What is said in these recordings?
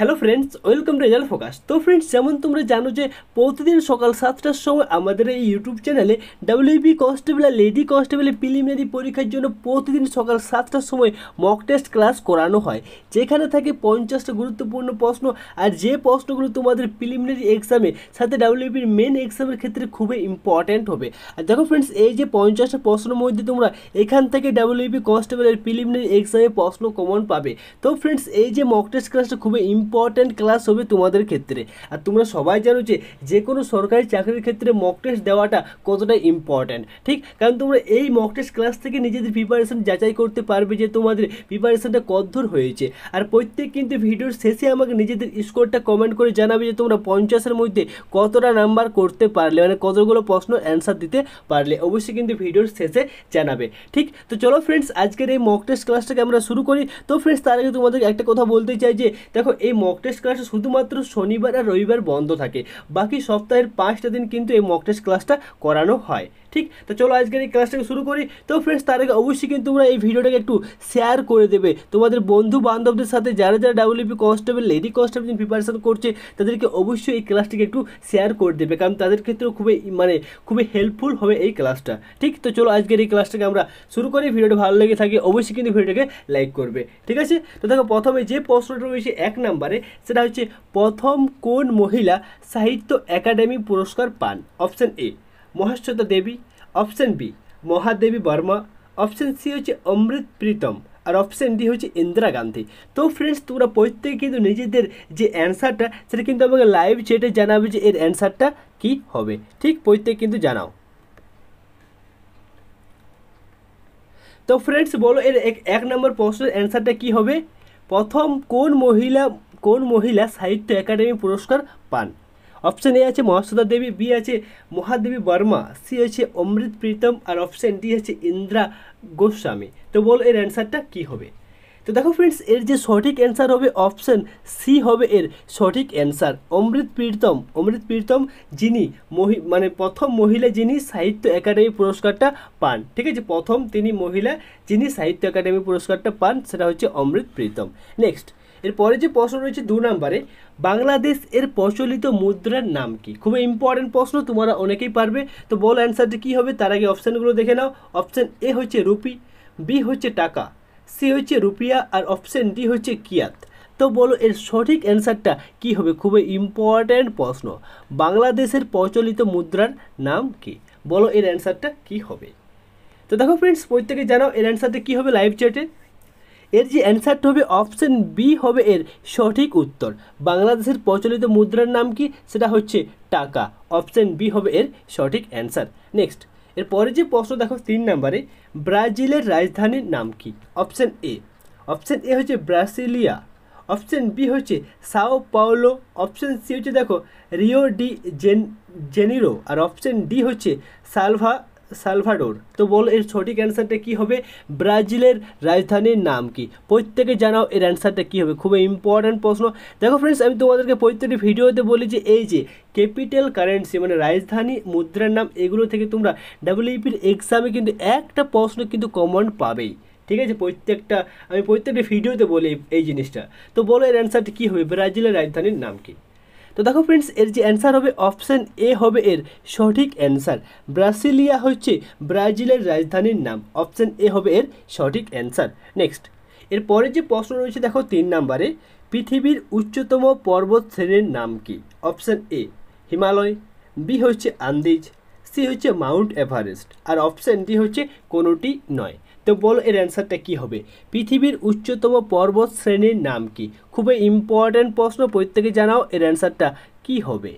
hello friends welcome to result focus তো friends যেমন তোমরা জানো যে প্রতিদিন সকাল সাতটার সময় আমাদের এই ইউটিউব চ্যানেলে ডাব্লিউবি কনস্টেবল আর লেডি কনস্টেবলের প্রিলিমিনারি পরীক্ষার জন্য প্রতিদিন সকাল সাতটার সময় মক টেস্ট ক্লাস করানো হয় যেখানে থাকে পঞ্চাশটা গুরুত্বপূর্ণ প্রশ্ন আর যে প্রশ্নগুলো তোমাদের প্রিলিমিনারি এক্সামে সাথে ডাব্লিউবির মেন এক্সামের ক্ষেত্রে খুবই ইম্পর্ট্যান্ট হবে আর দেখো ফ্রেন্ডস এই যে পঞ্চাশটা প্রশ্নের মধ্যে তোমরা এখান থেকে ডাব্লিউবি কনস্টেবলের প্রিলিমিনারি এক্সামে প্রশ্ন কমন পাবে তো ফ্রেন্ডস এই যে মক টেস্ট ক্লাসটা খুবই ইম্প ইম্পর্ট্যান্ট ক্লাস হবে তোমাদের ক্ষেত্রে আর তোমরা সবাই জানো যে যে কোনো সরকারি চাকরির ক্ষেত্রে মক টেস্ট দেওয়াটা কতটা ইম্পর্ট্যান্ট ঠিক কারণ তোমরা এই মক টেস্ট ক্লাস থেকে নিজেদের প্রিপারেশন যাচাই করতে পারবে যে তোমাদের প্রিপারেশানটা কতদূর হয়েছে আর প্রত্যেক কিন্তু ভিডিওর শেষে আমাকে নিজেদের স্কোরটা কমেন্ট করে জানাবে যে তোমরা পঞ্চাশের মধ্যে কতটা নাম্বার করতে পারলে মানে কতগুলো প্রশ্ন অ্যান্সার দিতে পারলে অবশ্যই কিন্তু ভিডিওর শেষে জানাবে ঠিক তো চলো ফ্রেন্ডস আজকের এই মক টেস্ট ক্লাসটাকে আমরা শুরু করি তো ফ্রেন্ডস তার আগে তোমাদের একটা কথা বলতে চাই যে দেখো এই মক টেস্ট ক্লাসটা শুধুমাত্র শনিবার আর রবিবার বন্ধ থাকে বাকি সপ্তাহের পাঁচটা দিন কিন্তু এই মক টেস্ট ক্লাসটা করানো হয় ঠিক তো চলো আজকের এই ক্লাসটাকে শুরু করি তো ফ্রেন্ডস তার আগে অবশ্যই কিন্তু তোমরা এই ভিডিওটাকে একটু শেয়ার করে দেবে তোমাদের বন্ধু বান্ধবদের সাথে যারা যারা WP constable lady constable preparation করছে তাদেরকে অবশ্যই এই ক্লাসটিকে একটু শেয়ার করে দেবে কারণ তাদের ক্ষেত্রেও খুবই মানে খুবই হেল্পফুল হবে এই ক্লাসটা ঠিক তো চলো আজকের এই ক্লাসটাকে আমরা শুরু করি ভিডিওটা ভালো লেগে থাকে অবশ্যই কিন্তু ভিডিওটাকে লাইক করবে ঠিক আছে তো দেখো প্রথমে যে প্রশ্নটা রয়েছে এক নম্বরে সেটা হচ্ছে প্রথম কোন মহিলা সাহিত্য একাডেমি পুরস্কার পান option A Mahasweta Devi option B Mahadevi Varma option C হচ্ছে অমৃত প্রীতম আর অপশন ডি হচ্ছে ইন্দিরা গান্ধী তো ফ্রেন্ডস তোমরা প্রত্যেকে কিন্তু নিজেদের যে অ্যান্সারটা সেটা কিন্তু আমাকে লাইভ চেটে জানাবে যে এর অ্যান্সারটা কি হবে ঠিক প্রত্যেক কিন্তু জানাও তো ফ্রেন্ডস বলো এর এক নম্বর প্রশ্নের অ্যান্সারটা কি হবে প্রথম কোন মহিলা কোন মহিলা সাহিত্য একাডেমি পুরস্কার পান অপশান এ আছে মহাসুদা দেবী বি আছে মহাদেবী বর্মা সি হচ্ছে অমৃত প্রীতম আর অপশান ডি হচ্ছে ইন্দ্রা গোস্বামী তো বল এর অ্যান্সারটা কী হবে তো দেখো ফ্রেন্ডস এর যে সঠিক অ্যান্সার হবে অপশন সি হবে এর সঠিক অ্যান্সার অমৃত প্রীতম অমৃত প্রীতম যিনি মহি মানে প্রথম মহিলা যিনি সাহিত্য একাডেমি পুরস্কারটা পান ঠিক আছে প্রথম তিনি মহিলা যিনি সাহিত্য একাডেমি পুরস্কারটা পান সেটা হচ্ছে অমৃত প্রীতম নেক্সট এরপরে যে প্রশ্ন রয়েছে দু নম্বরে বাংলাদেশ এর প্রচলিত মুদ্রার নাম কি খুব ইম্পর্টেন্ট প্রশ্ন তোমরা অনেকেই পারবে তো বল অ্যান্সারটি কী হবে তার আগে অপশানগুলো দেখে নাও অপশান এ হচ্ছে রুপি বি হচ্ছে টাকা সি হচ্ছে রুপিয়া আর অপশান ডি হচ্ছে কিয়াত তো বলো এর সঠিক অ্যান্সারটা কি হবে খুবই ইম্পর্ট্যান্ট প্রশ্ন বাংলাদেশের প্রচলিত মুদ্রার নাম কি বলো এর অ্যান্সারটা কি হবে তো দেখো ফ্রেন্ডস প্রত্যেকে জানাও এর অ্যান্সারটা কী হবে লাইভ চ্যাটে এর যে অ্যান্সারটা হবে অপশন বি হবে এর সঠিক উত্তর বাংলাদেশের প্রচলিত মুদ্রার নাম কি সেটা হচ্ছে টাকা অপশন বি হবে এর সঠিক অ্যান্সার নেক্সট এরপরে যে প্রশ্ন দেখো তিন নম্বরে ব্রাজিলের রাজধানীর নাম কি অপশন এ অপশন এ হচ্ছে ব্রাসিলিয়া অপশন বি হচ্ছে সাও পাওলো অপশন সি হচ্ছে দেখো রিও ডি জেন জেনিরো আর অপশন ডি হচ্ছে সালভা সালভাডোর তো বল এর সঠিক অ্যান্সারটা কি হবে ব্রাজিলের রাজধানীর নাম কি প্রত্যেকে জানাও এর অ্যান্সারটা কী হবে খুবই ইম্পর্ট্যান্ট প্রশ্ন দেখো ফ্রেন্ডস আমি তোমাদেরকে প্রত্যেকটি ভিডিওতে বলি যে এই যে ক্যাপিটাল কারেন্সি মানে রাজধানী মুদ্রার নাম এগুলো থেকে তোমরা ডাব্লিউপির e এক্সামে কিন্তু একটা প্রশ্ন কিন্তু কমন পাবেই ঠিক আছে প্রত্যেকটা আমি প্রত্যেকটি ভিডিওতে বলি এই জিনিসটা তো বলো এর অ্যান্সারটা কী হবে ব্রাজিলের রাজধানীর নাম কী তো দেখো ফ্রেন্ডস এর যে অ্যান্সার হবে অপশান এ হবে এর সঠিক অ্যান্সার ব্রাসিলিয়া হচ্ছে ব্রাজিলের রাজধানীর নাম অপশান এ হবে এর সঠিক অ্যান্সার নেক্সট এরপরে যে প্রশ্ন রয়েছে দেখো তিন নাম্বারে পৃথিবীর উচ্চতম পর্বত শ্রেণীর নাম কি অপশান এ হিমালয় বি হচ্ছে আন্দিজ সি হচ্ছে মাউন্ট এভারেস্ট আর অপশান ডি হচ্ছে কোনোটি নয় তো বলো এর অ্যান্সারটা কী হবে পৃথিবীর উচ্চতম পর্বত শ্রেণীর নাম কি খুবই ইম্পর্ট্যান্ট প্রশ্ন প্রত্যেকে জানাও এর অ্যান্সারটা কী হবে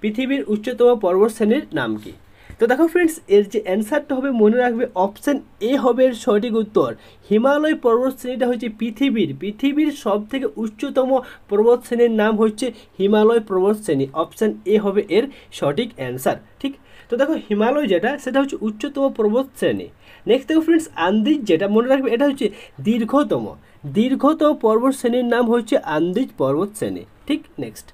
পৃথিবীর উচ্চতম পর্বত শ্রেণীর নাম কি তো দেখো ফ্রেন্ডস এর যে অ্যান্সারটা হবে মনে রাখবে অপশান এ হবে এর সঠিক উত্তর হিমালয় পর্বত শ্রেণীটা হচ্ছে পৃথিবীর পৃথিবীর সব থেকে উচ্চতম পর্বত শ্রেণীর নাম হচ্ছে হিমালয় পর্বত শ্রেণী অপশান এ হবে এর সঠিক অ্যান্সার ঠিক তো দেখো হিমালয় যেটা সেটা হচ্ছে উচ্চতম পর্বত শ্রেণী নেক্সট দেখো ফ্রেন্ডস আন্দিজ যেটা মনে রাখবে এটা হচ্ছে দীর্ঘতম দীর্ঘতম পর্বত শ্রেণীর নাম হচ্ছে আন্দিজ পর্বত শ্রেণী ঠিক নেক্সট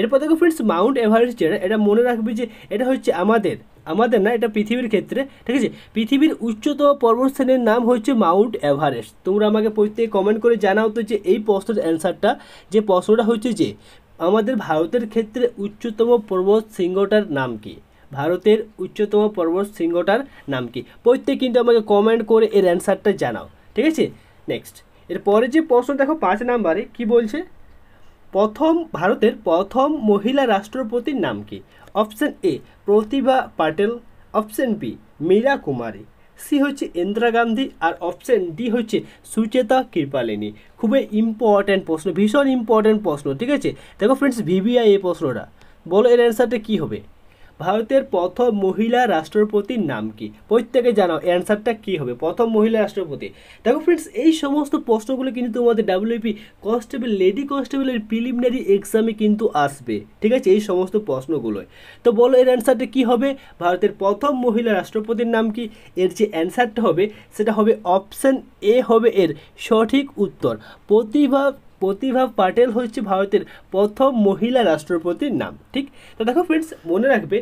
এরপর দেখো ফ্রেন্ডস মাউন্ট এভারেস্ট যেটা এটা মনে রাখবে যে এটা হচ্ছে আমাদের আমাদের না এটা পৃথিবীর ক্ষেত্রে ঠিক আছে পৃথিবীর উচ্চতম শ্রেণীর নাম হচ্ছে মাউন্ট এভারেস্ট তোমরা আমাকে প্রত্যেকে কমেন্ট করে জানাও তো যে এই প্রশ্নের অ্যান্সারটা যে প্রশ্নটা হচ্ছে যে আমাদের ভারতের ক্ষেত্রে উচ্চতম পর্বত শৃঙ্গটার নাম কী ভারতের উচ্চতম পর্বত শৃঙ্গটার নাম কি প্রত্যেক কিন্তু আমাকে কমেন্ট করে এর অ্যান্সারটা জানাও ঠিক আছে নেক্সট এরপরে যে প্রশ্ন দেখো পাঁচ নাম্বারে কি বলছে প্রথম ভারতের প্রথম মহিলা রাষ্ট্রপতির নাম কি option A Pratibha Patil option B Meira Kumari C হচ্ছে ইন্দিরা গান্ধী আর অপশান ডি হচ্ছে সুচেতা কৃপালিনী খুবই ইম্পর্ট্যান্ট প্রশ্ন ভীষণ ইম্পর্ট্যান্ট প্রশ্ন ঠিক আছে দেখো ফ্রেন্ডস ভিভিআই এই প্রশ্নটা বলো এর অ্যান্সারটা কী হবে ভারতের প্রথম মহিলা রাষ্ট্রপতির নাম কি প্রত্যেকে জানাও অ্যান্সারটা কী হবে প্রথম মহিলা রাষ্ট্রপতি দেখো ফ্রেন্ডস এই সমস্ত প্রশ্নগুলো কিন্তু তোমাদের ডাব্লিউপি কনস্টেবল লেডি কনস্টেবলের প্রিলিমিনারি এক্সামে কিন্তু আসবে ঠিক আছে এই সমস্ত প্রশ্নগুলোয় তো বলো এর অ্যান্সারটা কী হবে ভারতের প্রথম মহিলা রাষ্ট্রপতির নাম কি এর যে অ্যান্সারটা হবে সেটা হবে অপশান এ হবে এর সঠিক উত্তর প্রতিভা প্রতিভা পাটেল হচ্ছে ভারতের প্রথম মহিলা রাষ্ট্রপতির নাম ঠিক তো দেখো ফ্রেন্ডস মনে রাখবে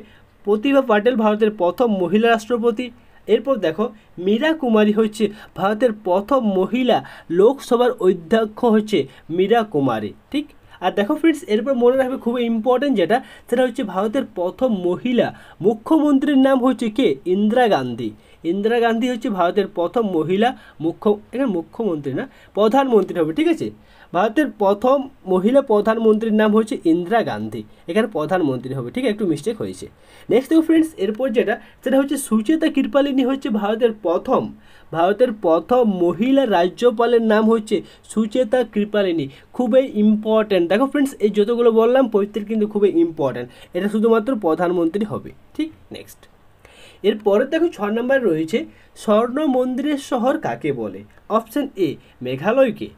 প্রতিভা পাটেল ভারতের প্রথম মহিলা রাষ্ট্রপতি এরপর দেখো মীরা কুমারী হচ্ছে ভারতের প্রথম মহিলা লোকসভার অধ্যক্ষ হচ্ছে মীরা কুমারী ঠিক আর দেখো ফ্রেন্ডস এরপর মনে রাখবে খুবই ইম্পর্টেন্ট যেটা সেটা হচ্ছে ভারতের প্রথম মহিলা মুখ্যমন্ত্রীর নাম হচ্ছে কে ইন্দিরা গান্ধী ইন্দিরা গান্ধী হচ্ছে ভারতের প্রথম মহিলা মুখ্য এখানে মুখ্যমন্ত্রী না প্রধানমন্ত্রী হবে ঠিক আছে ভারতের প্রথম মহিলা প্রধানমন্ত্রীর নাম হচ্ছে ইন্দিরা গান্ধী এখানে প্রধানমন্ত্রী হবে ঠিক একটু মিস্টেক হয়েছে নেক্সট দেখো ফ্রেন্ডস এরপর যেটা সেটা হচ্ছে সুচেতা কৃপালিনী হচ্ছে ভারতের প্রথম ভারতের প্রথম মহিলা রাজ্যপালের নাম হচ্ছে সুচেতা কৃপালিনী খুবই ইম্পর্ট্যান্ট দেখো ফ্রেন্ডস এই যতগুলো বললাম প্রত্যেক কিন্তু খুবই ইম্পর্ট্যান্ট এটা শুধুমাত্র প্রধানমন্ত্রী হবে ঠিক নেক্সট এরপরে দেখো ছ নম্বরে রয়েছে স্বর্ণ মন্দিরের শহর কাকে বলে অপশান এ মেঘালয়কে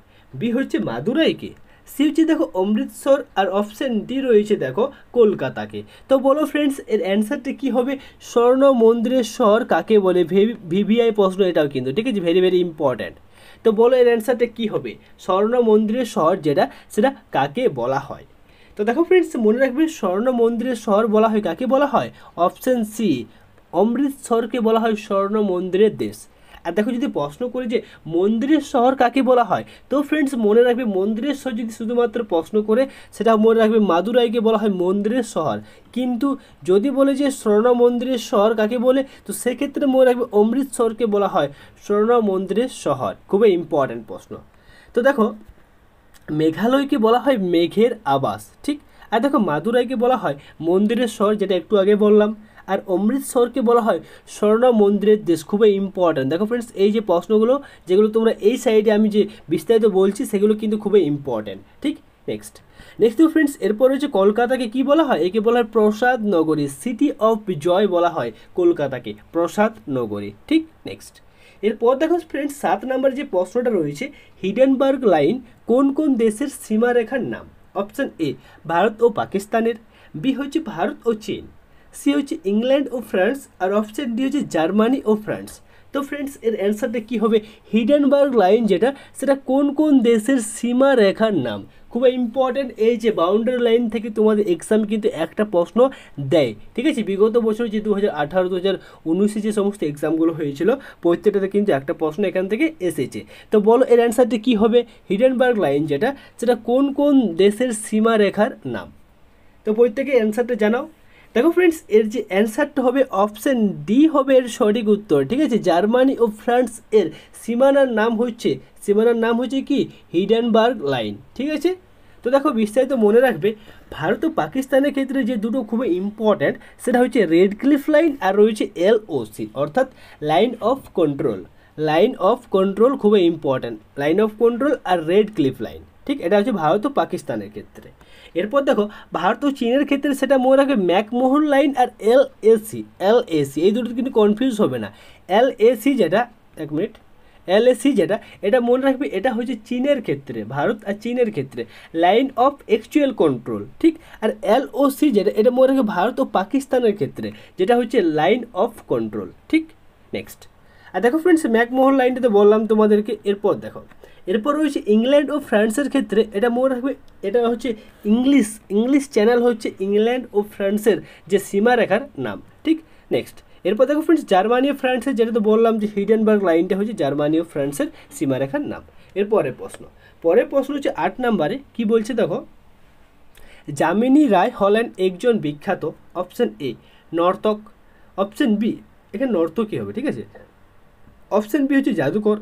বি হচ্ছে মাদুরাইকে সি হচ্ছে দেখো অমৃতসর আর অপশান ডি রয়েছে দেখো কলকাতাকে তো বলো ফ্রেন্ডস এর অ্যান্সারটা কী হবে স্বর্ণ মন্দিরের স্বর কাকে বলে ভিভিআই প্রশ্ন এটাও কিন্তু ঠিক আছে ভেরি ভেরি ইম্পর্ট্যান্ট তো বলো এর অ্যান্সারটা কী হবে স্বর্ণ মন্দিরের স্বর যেটা সেটা কাকে বলা হয় তো দেখো ফ্রেন্ডস মনে রাখবে স্বর্ণ মন্দিরের স্বর বলা হয় কাকে বলা হয় অপশান সি অমৃতসরকে বলা হয় স্বর্ণ মন্দিরের দেশ আর দেখো যদি প্রশ্ন করি যে মন্দিরের শহর কাকে বলা হয় তো ফ্রেন্ডস মনে রাখবে মন্দিরের শহর যদি শুধুমাত্র প্রশ্ন করে সেটা মনে রাখবে মাদুরাইকে বলা হয় মন্দিরের শহর কিন্তু যদি বলে যে স্বর্ণ মন্দিরের শহর কাকে বলে তো সেক্ষেত্রে মনে রাখবে অমৃতসরকে বলা হয় স্বর্ণ মন্দিরের শহর খুবই ইম্পর্ট্যান্ট প্রশ্ন তো দেখো মেঘালয়কে বলা হয় মেঘের আবাস ঠিক আর দেখো মাদুরাইকে বলা হয় মন্দিরের শহর যেটা একটু আগে বললাম আর অমৃতসরকে বলা হয় স্বর্ণ মন্দিরের দেশ খুবই ইম্পর্ট্যান্ট দেখো ফ্রেন্ডস এই যে প্রশ্নগুলো যেগুলো তোমরা এই সাইডে আমি যে বিস্তারিত বলছি সেগুলো কিন্তু খুবই ইম্পর্ট্যান্ট ঠিক নেক্সট নেক্সট ফ্রেন্ডস এরপর হচ্ছে কলকাতাকে কি বলা হয় একে বলা হয় প্রসাদ নগরী সিটি অফ জয় বলা হয় কলকাতাকে প্রসাদ নগরী ঠিক নেক্সট এরপর দেখো ফ্রেন্ডস সাত নাম্বার যে প্রশ্নটা রয়েছে হিডেনবার্গ লাইন কোন কোন দেশের সীমারেখার নাম অপশান এ ভারত ও পাকিস্তানের বি হচ্ছে ভারত ও চীন সি হচ্ছে ইংল্যান্ড ও ফ্রান্স আর অপশান ডি হচ্ছে জার্মানি ও ফ্রান্স তো ফ্রেন্ডস এর অ্যান্সারটা কী হবে হিডেনবার্গ লাইন যেটা সেটা কোন কোন দেশের সীমা রেখার নাম খুব ইম্পর্ট্যান্ট এই যে বাউন্ডারি লাইন থেকে তোমাদের এক্সাম কিন্তু একটা প্রশ্ন দেয় ঠিক আছে বিগত বছর যে দু হাজার আঠারো দু হাজার উনিশে যে সমস্ত এক্সামগুলো হয়েছিল প্রত্যেকটাতে কিন্তু একটা প্রশ্ন এখান থেকে এসেছে তো বলো এর অ্যান্সারটা কী হবে হিডেনবার্গ লাইন যেটা সেটা কোন কোন দেশের সীমা রেখার নাম তো প্রত্যেকে অ্যান্সারটা জানাও দেখো ফ্রেন্ডস এর যে অ্যান্সারটা হবে অপশান ডি হবে এর সঠিক উত্তর ঠিক আছে জার্মানি ও ফ্রান্স এর সীমানার নাম হচ্ছে সীমানার নাম হচ্ছে কি হিডেনবার্গ লাইন ঠিক আছে তো দেখো বিস্তারিত মনে রাখবে ভারত ও পাকিস্তানের ক্ষেত্রে যে দুটো খুবই ইম্পর্ট্যান্ট সেটা হচ্ছে রেড ক্লিফ লাইন আর রয়েছে এল ও সি অর্থাৎ line of control line of control খুবই ইম্পর্ট্যান্ট লাইন অফ কন্ট্রোল আর রেড ক্লিফ লাইন ঠিক এটা হচ্ছে ভারত ও পাকিস্তানের ক্ষেত্রে এরপর দেখো ভারত ও চীনের ক্ষেত্রে সেটা মনে রাখবে ম্যাকমোহন লাইন আর এল এসি এল এসি এই দুটো কিন্তু কনফিউজ হবে না এল এসি যেটা এক মিনিট এসি যেটা এটা মনে রাখবে এটা হচ্ছে চীনের ক্ষেত্রে ভারত আর চীনের ক্ষেত্রে লাইন অফ অ্যাকচুয়াল কন্ট্রোল ঠিক আর এল সি যেটা এটা মনে রাখবে ভারত ও পাকিস্তানের ক্ষেত্রে যেটা হচ্ছে লাইন অফ কন্ট্রোল ঠিক নেক্সট আর দেখো ফ্রেন্ডস ম্যাকমোহন লাইনটাতে বললাম তোমাদেরকে এরপর দেখো এরপর রয়েছে ইংল্যান্ড ও ফ্রান্সের ক্ষেত্রে এটা মনে রাখবে এটা হচ্ছে ইংলিশ ইংলিশ চ্যানেল হচ্ছে ইংল্যান্ড ও ফ্রান্সের যে সীমারেখার নাম ঠিক নেক্সট এরপর দেখো ফ্রেন্ডস জার্মানি ও ফ্রান্সের যেটা তো বললাম যে হিডেনবার্গ লাইনটা হচ্ছে জার্মানি ও ফ্রান্সের সীমারেখার নাম এরপরের প্রশ্ন পরের প্রশ্ন হচ্ছে আট নাম্বারে কি বলছে দেখো জামিনী রায় হলেন একজন বিখ্যাত অপশন এ নর্তক অপশন বি এখানে নর্তকই হবে ঠিক আছে অপশন বি হচ্ছে জাদুকর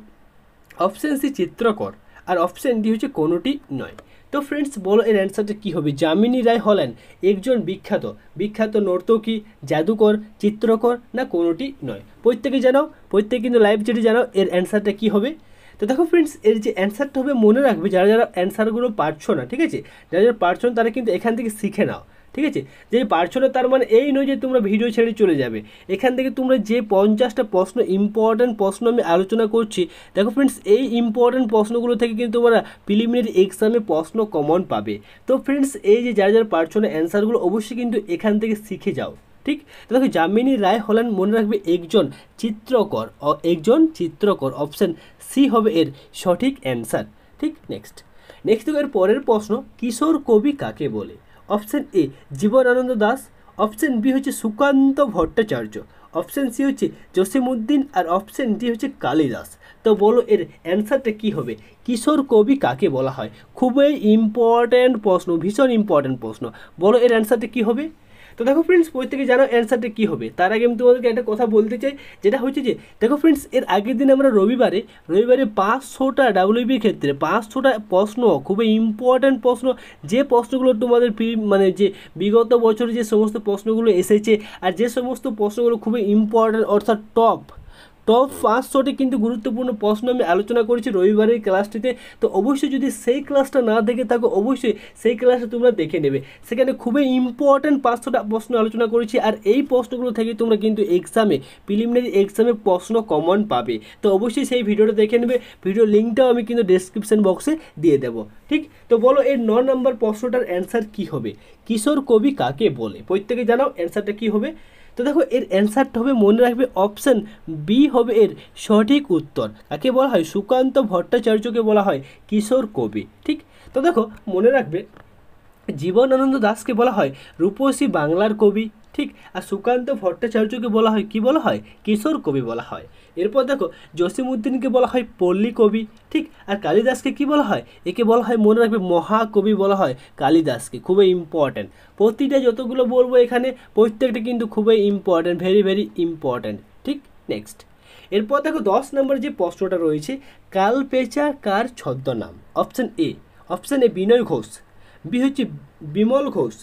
অপশান সি চিত্রকর আর অপশান ডি হচ্ছে কোনোটি নয় তো ফ্রেন্ডস বলো এর অ্যান্সারটা কী হবে যামিনী রায় হলেন একজন বিখ্যাত বিখ্যাত নর্তকী জাদুকর চিত্রকর না কোনোটি নয় প্রত্যেকে জানাও প্রত্যেকে কিন্তু লাইভ যেটি জানাও এর অ্যান্সারটা কী হবে তো দেখো ফ্রেন্ডস এর যে অ্যান্সারটা হবে মনে রাখবে যারা যারা অ্যান্সারগুলো পারছো না ঠিক আছে যারা যারা পারছো না তারা কিন্তু এখান থেকে শিখে নাও ঠিক আছে যে পারছো না তার মানে এই নয় যে তোমরা ভিডিও ছেড়ে চলে যাবে এখান থেকে তোমরা যে পঞ্চাশটা প্রশ্ন ইম্পর্ট্যান্ট প্রশ্ন আমি আলোচনা করছি দেখো ফ্রেন্ডস এই ইম্পর্ট্যান্ট প্রশ্নগুলো থেকে কিন্তু তোমরা প্রিলিমিনারি এক্সামে প্রশ্ন কমন পাবে তো ফ্রেন্ডস এই যে যারা যারা পারছো না অ্যান্সারগুলো অবশ্যই কিন্তু এখান থেকে শিখে যাও ঠিক দেখো যামিনী রায় হলেন মনে রাখবে একজন চিত্রকর একজন চিত্রকর অপশান সি হবে এর সঠিক অ্যান্সার ঠিক নেক্সট নেক্সট এর পরের প্রশ্ন কিশোর কবি কাকে বলে option A Jibanananda Das option B হচ্ছে সুকান্ত ভট্টাচার্য অপশান সি হচ্ছে জসিমউদ্দিন আর অপশান ডি হচ্ছে কালিদাস তো বলো এর অ্যান্সারটা কি হবে কিশোর কবি কাকে বলা হয় খুবই ইম্পর্ট্যান্ট প্রশ্ন ভীষণ ইম্পর্ট্যান্ট প্রশ্ন বলো এর অ্যান্সারটা কি হবে তো দেখো ফ্রেন্ডস প্রত্যেকে জানো অ্যান্সারটা কী হবে তার আগে আমি তোমাদেরকে একটা কথা বলতে চাই যেটা হচ্ছে যে দেখো ফ্রেন্ডস এর আগের দিন আমরা রবিবারে রবিবারে পাঁচশোটা ডাব্লিউবির ক্ষেত্রে পাঁচশোটা প্রশ্ন খুবই ইম্পর্ট্যান্ট প্রশ্ন যে প্রশ্নগুলো তোমাদের মানে যে বিগত বছরে যে সমস্ত প্রশ্নগুলো এসেছে আর যে সমস্ত প্রশ্নগুলো খুবই ইম্পর্ট্যান্ট অর্থাৎ টপ তো পাঁচশোটি কিন্তু গুরুত্বপূর্ণ প্রশ্ন আমি আলোচনা করেছি রবিবারের ক্লাসটিতে তো অবশ্যই যদি সেই ক্লাসটা না দেখে থাকো অবশ্যই সেই ক্লাসটা তোমরা দেখে নেবে সেখানে খুবই ইম্পর্ট্যান্ট পাঁচশোটা প্রশ্ন আলোচনা করেছি আর এই প্রশ্নগুলো থেকে তোমরা কিন্তু এক্সামে প্রিলিমিনারি এক্সামে প্রশ্ন কমন পাবে তো অবশ্যই সেই ভিডিওটা দেখে নেবে ভিডিও লিঙ্কটাও আমি কিন্তু ডেসক্রিপশন বক্সে দিয়ে দেবো ঠিক তো বলো এই ন নম্বর প্রশ্নটার অ্যান্সার কি হবে কিশোর কবি কাকে বলে প্রত্যেকে জানাও অ্যান্সারটা কি হবে তো দেখো এর অ্যান্সারটা হবে মনে রাখবে অপশান বি হবে এর সঠিক উত্তর তাকে বলা হয় সুকান্ত ভট্টাচার্যকে বলা হয় কিশোর কবি ঠিক তো দেখো মনে রাখবে জীবনানন্দ দাসকে বলা হয় রূপসী বাংলার কবি ঠিক আর সুকান্ত ভট্টাচার্যকে বলা হয় কি বলা হয় কিশোর কবি বলা হয় এরপর দেখো জসিমউদ্দিনকে বলা হয় পল্লী কবি ঠিক আর কালিদাসকে কি বলা হয় একে বলা হয় মনে রাখবে মহাকবি বলা হয় কালিদাসকে খুবই ইম্পর্ট্যান্ট প্রতিটা যতগুলো বলবো এখানে প্রত্যেকটা কিন্তু খুবই ইম্পর্ট্যান্ট ভেরি ভেরি ইম্পর্ট্যান্ট ঠিক নেক্সট এরপর দেখো দশ নম্বর যে প্রশ্নটা রয়েছে কালপেচা কার ছদ্মনাম option A option A Binoy Ghosh B হচ্ছে বিমল ঘোষ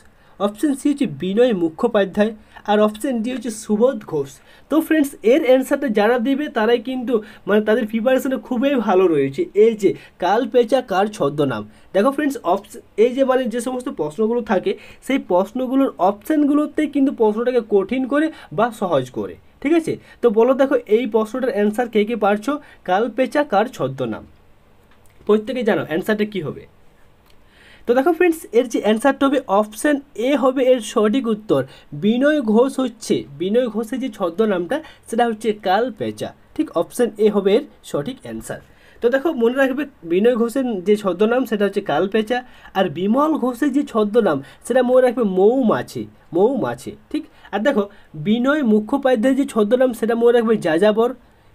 অপশান সি হচ্ছে বিনয় মুখোপাধ্যায় আর অপশান ডি হচ্ছে সুবোধ ঘোষ তো ফ্রেন্ডস এর অ্যান্সারটা যারা দেবে তারাই কিন্তু মানে তাদের প্রিপারেশানে খুবই ভালো রয়েছে এই যে কাল পেঁচা কার ছদ্মনাম দেখো ফ্রেন্ডস অপশান এই যে মানে যে সমস্ত প্রশ্নগুলো থাকে সেই প্রশ্নগুলোর অপশানগুলোতে কিন্তু প্রশ্নটাকে কঠিন করে বা সহজ করে ঠিক আছে তো বলো দেখো এই প্রশ্নটার অ্যান্সার কে কে পারছো কাল পেঁচা কার ছদ্মনাম প্রত্যেকে জানো অ্যান্সারটা কী হবে তো দেখো ফ্রেন্ডস এর যে অ্যান্সারটা হবে অপশান এ হবে এর সঠিক উত্তর বিনয় ঘোষ হচ্ছে বিনয় ঘোষের যে ছদ্মনামটা সেটা হচ্ছে কাল পেঁচা ঠিক অপশান এ হবে এর সঠিক অ্যান্সার তো দেখো মনে রাখবে বিনয় ঘোষের যে ছদ্মনাম সেটা হচ্ছে কালপেঁচা আর বিমল ঘোষের যে ছদ্মনাম সেটা মনে রাখবে মৌমাছি মৌমাছি ঠিক আর দেখো বিনয় মুখোপাধ্যায়ের যে ছদ্মনাম সেটা মনে রাখবে যাযাবর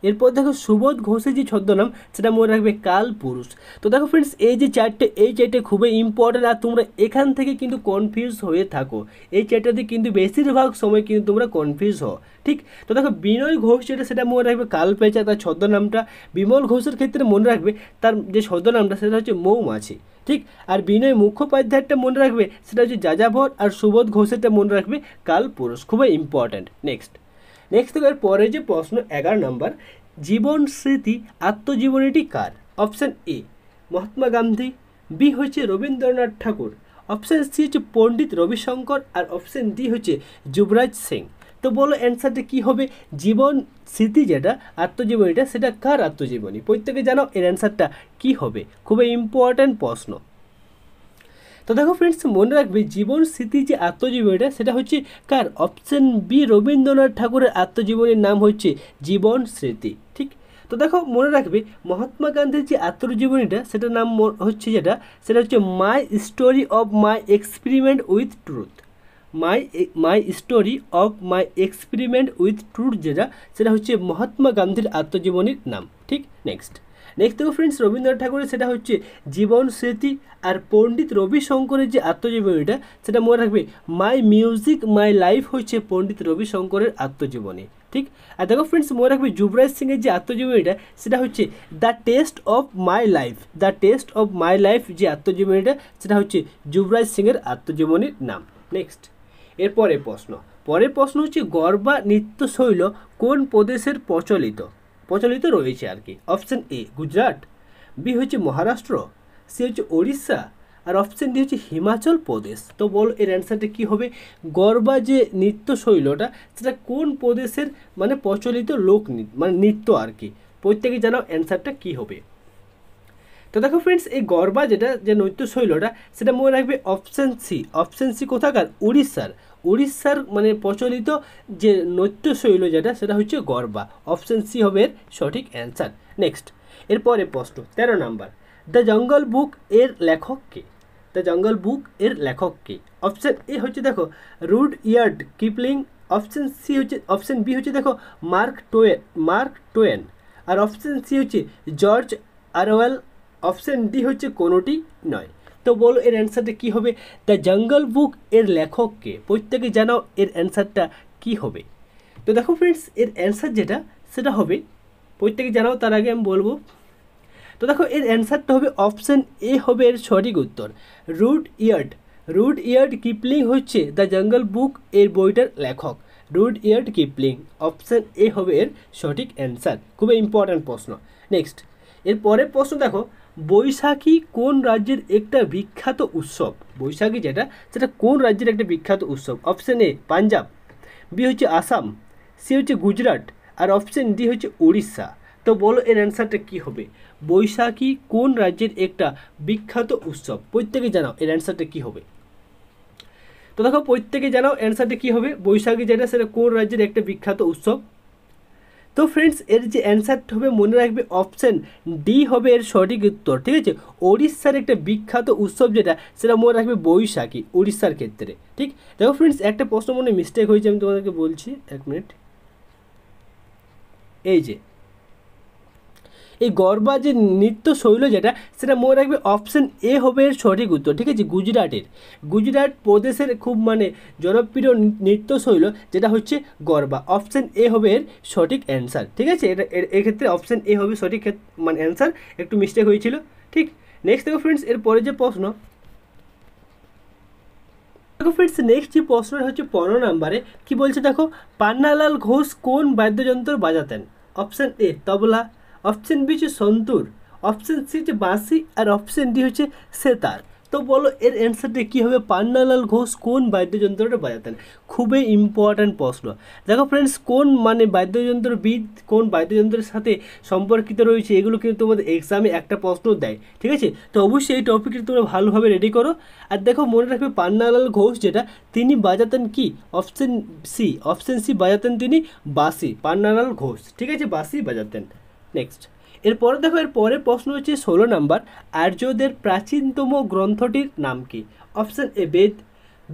এরপর দেখো সুবোধ ঘোষের যে ছদ্মনাম সেটা মনে রাখবে কাল পুরুষ তো দেখো ফ্রেন্ডস এই যে চারটে এই চারটে খুবই ইম্পর্ট্যান্ট আর তোমরা এখান থেকে কিন্তু কনফিউজ হয়ে থাকো এই চারটাতে কিন্তু বেশিরভাগ সময় কিন্তু তোমরা কনফিউজ হও ঠিক তো দেখো বিনয় ঘোষ যেটা সেটা মনে রাখবে কাল পেঁচা তার ছদ্মনামটা বিমল ঘোষের ক্ষেত্রে মনে রাখবে তার যে ছদ্মনামটা সেটা হচ্ছে মৌমাছি ঠিক আর বিনয় মুখোপাধ্যায়টা মনে রাখবে সেটা হচ্ছে যাযাবর আর সুবোধ ঘোষেরটা মনে রাখবে কাল পুরুষ খুবই ইম্পর্ট্যান্ট নেক্সট নেক্সট দেখার পরে যে প্রশ্ন এগারো নম্বর জীবন স্মৃতি আত্মজীবনীটি কার option A Mahatma Gandhi B হচ্ছে রবীন্দ্রনাথ ঠাকুর অপশান সি হচ্ছে পণ্ডিত রবিশঙ্কর আর অপশান ডি হচ্ছে যুবরাজ সিং তো বলো অ্যান্সারটা কী হবে জীবন স্মৃতি যেটা আত্মজীবনীটা সেটা কার আত্মজীবনী প্রত্যেকে জানো এর অ্যান্সারটা কী হবে খুবই ইম্পর্ট্যান্ট প্রশ্ন তো দেখো ফ্রেন্ডস মনে রাখবে জীবন স্মৃতি যে আত্মজীবনীটা সেটা হচ্ছে কার অপশন বি রবীন্দ্রনাথ ঠাকুরের আত্মজীবনীর নাম হচ্ছে জীবন স্মৃতি ঠিক তো দেখো মনে রাখবে মহাত্মা গান্ধীর যে আত্মজীবনীটা সেটার নাম হচ্ছে যেটা সেটা হচ্ছে my story of my experiment with truth my my story of my experiment with truth যেটা সেটা হচ্ছে মহাত্মা গান্ধীর আত্মজীবনীর নাম ঠিক নেক্সট নেক্সট দেখো ফ্রেন্ডস রবীন্দ্রনাথ ঠাকুরের সেটা হচ্ছে জীবন স্মৃতি আর পণ্ডিত রবিশঙ্করের যে আত্মজীবনীটা সেটা মনে রাখবে মাই মিউজিক মাই লাইফ হচ্ছে পণ্ডিত রবিশঙ্করের আত্মজীবনী ঠিক আর দেখো ফ্রেন্ডস মনে রাখবে যুবরাজ সিংয়ের যে আত্মজীবনীটা সেটা হচ্ছে the test of my life the test of my life যে আত্মজীবনীটা সেটা হচ্ছে যুবরাজ সিংয়ের আত্মজীবনীর নাম নেক্সট এরপরে প্রশ্ন পরের প্রশ্ন হচ্ছে গর্বা নৃত্যশৈল কোন প্রদেশের প্রচলিত প্রচলিত রয়েছে আর কি অপশান এ গুজরাট বি হচ্ছে মহারাষ্ট্র সি হচ্ছে ওড়িশা আর অপশান ডি হচ্ছে হিমাচল প্রদেশ তো বলো এর অ্যান্সারটা কী হবে গরবা যে নৃত্য শৈলটা সেটা কোন প্রদেশের মানে প্রচলিত লোক মানে নৃত্য আর কি প্রত্যেকে জানাও অ্যান্সারটা কী হবে তো দেখো ফ্রেন্ডস এই গরবা যেটা যে নৈত্য শৈলটা সেটা মনে রাখবে অপশান সি অপশান সি কোথাকার উড়িষ্যার উড়িষ্যার মানে প্রচলিত যে নৈত্য শৈল যেটা সেটা হচ্ছে গরবা অপশান সি হবে এর সঠিক অ্যান্সার নেক্সট এরপরে প্রশ্ন তেরো নাম্বার দ্য জঙ্গল বুক এর লেখক কে দ্য জঙ্গল বুক এর লেখক কে অপশান এ হচ্ছে দেখো Rudyard Kipling option C হচ্ছে অপশান বি হচ্ছে দেখো মার্ক টোয়েন মার্ক টোয়েন আর অপশান সি হচ্ছে জর্জ আরওয়েল অপশান ডি হচ্ছে কোনোটি নয় তো বলো এর অ্যান্সারটা কী হবে দ্য জঙ্গল বুক এর লেখককে প্রত্যেকে জানাও এর অ্যান্সারটা কি হবে তো দেখো ফ্রেন্ডস এর অ্যান্সার যেটা সেটা হবে প্রত্যেকে জানাও তার আগে আমি বলবো তো দেখো এর অ্যান্সারটা হবে অপশান এ হবে এর সঠিক উত্তর Rudyard Rudyard Kipling হচ্ছে দ্য জঙ্গল বুক এর বইটার লেখক Rudyard Kipling option A হবে এর সঠিক অ্যান্সার খুবই ইম্পর্ট্যান্ট প্রশ্ন নেক্সট এর পরের প্রশ্ন দেখো বৈশাখী কোন রাজ্যের একটা বিখ্যাত উৎসব বৈশাখী যেটা সেটা কোন রাজ্যের একটা বিখ্যাত উৎসব অপশান এ পাঞ্জাব বি হচ্ছে আসাম সি হচ্ছে গুজরাট আর অপশান ডি হচ্ছে উড়িষ্যা তো বলো এর অ্যান্সারটা কী হবে বৈশাখী কোন রাজ্যের একটা বিখ্যাত উৎসব প্রত্যেকে জানাও এর অ্যান্সারটা কী হবে তো দেখো প্রত্যেকে জানাও অ্যান্সারটা কী হবে বৈশাখী যেটা সেটা কোন রাজ্যের একটা বিখ্যাত উৎসব তো ফ্রেন্ডস এর যে অ্যান্সারটা হবে মনে রাখবে অপশান ডি হবে এর সঠিক উত্তর ঠিক আছে ওড়িশার একটা বিখ্যাত উৎসব যেটা সেটা মনে রাখবে বৈশাখী উড়িষ্যার ক্ষেত্রে ঠিক দেখো ফ্রেন্ডস একটা প্রশ্ন মনে মিস্টেক হয়েছে আমি তোমাদেরকে বলছি এক মিনিট এই যে এই গরবা যে নৃত্য শৈল যেটা সেটা মনে রাখবে অপশান এ হবে এর সঠিক উত্তর ঠিক আছে গুজরাটের গুজরাট প্রদেশের খুব মানে জনপ্রিয় নৃত্য শৈল যেটা হচ্ছে গরবা অপশান এ হবে এর সঠিক অ্যান্সার ঠিক আছে এটা এক্ষেত্রে অপশান এ হবে সঠিক মানে অ্যান্সার একটু মিস্টেক হয়েছিল ঠিক নেক্সট দেখো ফ্রেন্ডস এর পরে যে প্রশ্ন দেখো ফ্রেন্ডস নেক্সট যে প্রশ্নটা হচ্ছে পনেরো নাম্বারে কি বলছে দেখো পান্নালাল ঘোষ কোন বাদ্যযন্ত্র বাজাতেন option A tabla option B হচ্ছে সন্তুর অপশান সি হচ্ছে বাঁশি আর অপশান ডি হচ্ছে সেতার তো বলো এর অ্যান্সারটা কী হবে পান্নালাল ঘোষ কোন বাদ্যযন্ত্রটা বাজাতেন খুবই ইম্পর্ট্যান্ট প্রশ্ন দেখো ফ্রেন্ডস কোন মানে বাদ্যযন্ত্রবিদ কোন বাদ্যযন্ত্রের সাথে সম্পর্কিত রয়েছে এগুলো কিন্তু তোমাদের এক্সামে একটা প্রশ্ন দেয় ঠিক আছে তো অবশ্যই এই টপিকটি তোমরা ভালোভাবে রেডি করো আর দেখো মনে রাখবে পান্নালাল ঘোষ যেটা তিনি বাজাতেন কি অপশন সি অপশন সি বাজাতেন তিনি বাসি পান্নালাল ঘোষ ঠিক আছে বাসি বাজাতেন নেক্সট এরপরে দেখো এর পরের প্রশ্ন হচ্ছে ষোলো নাম্বার আর্যদের প্রাচীনতম গ্রন্থটির নাম কি অপশান এ বেদ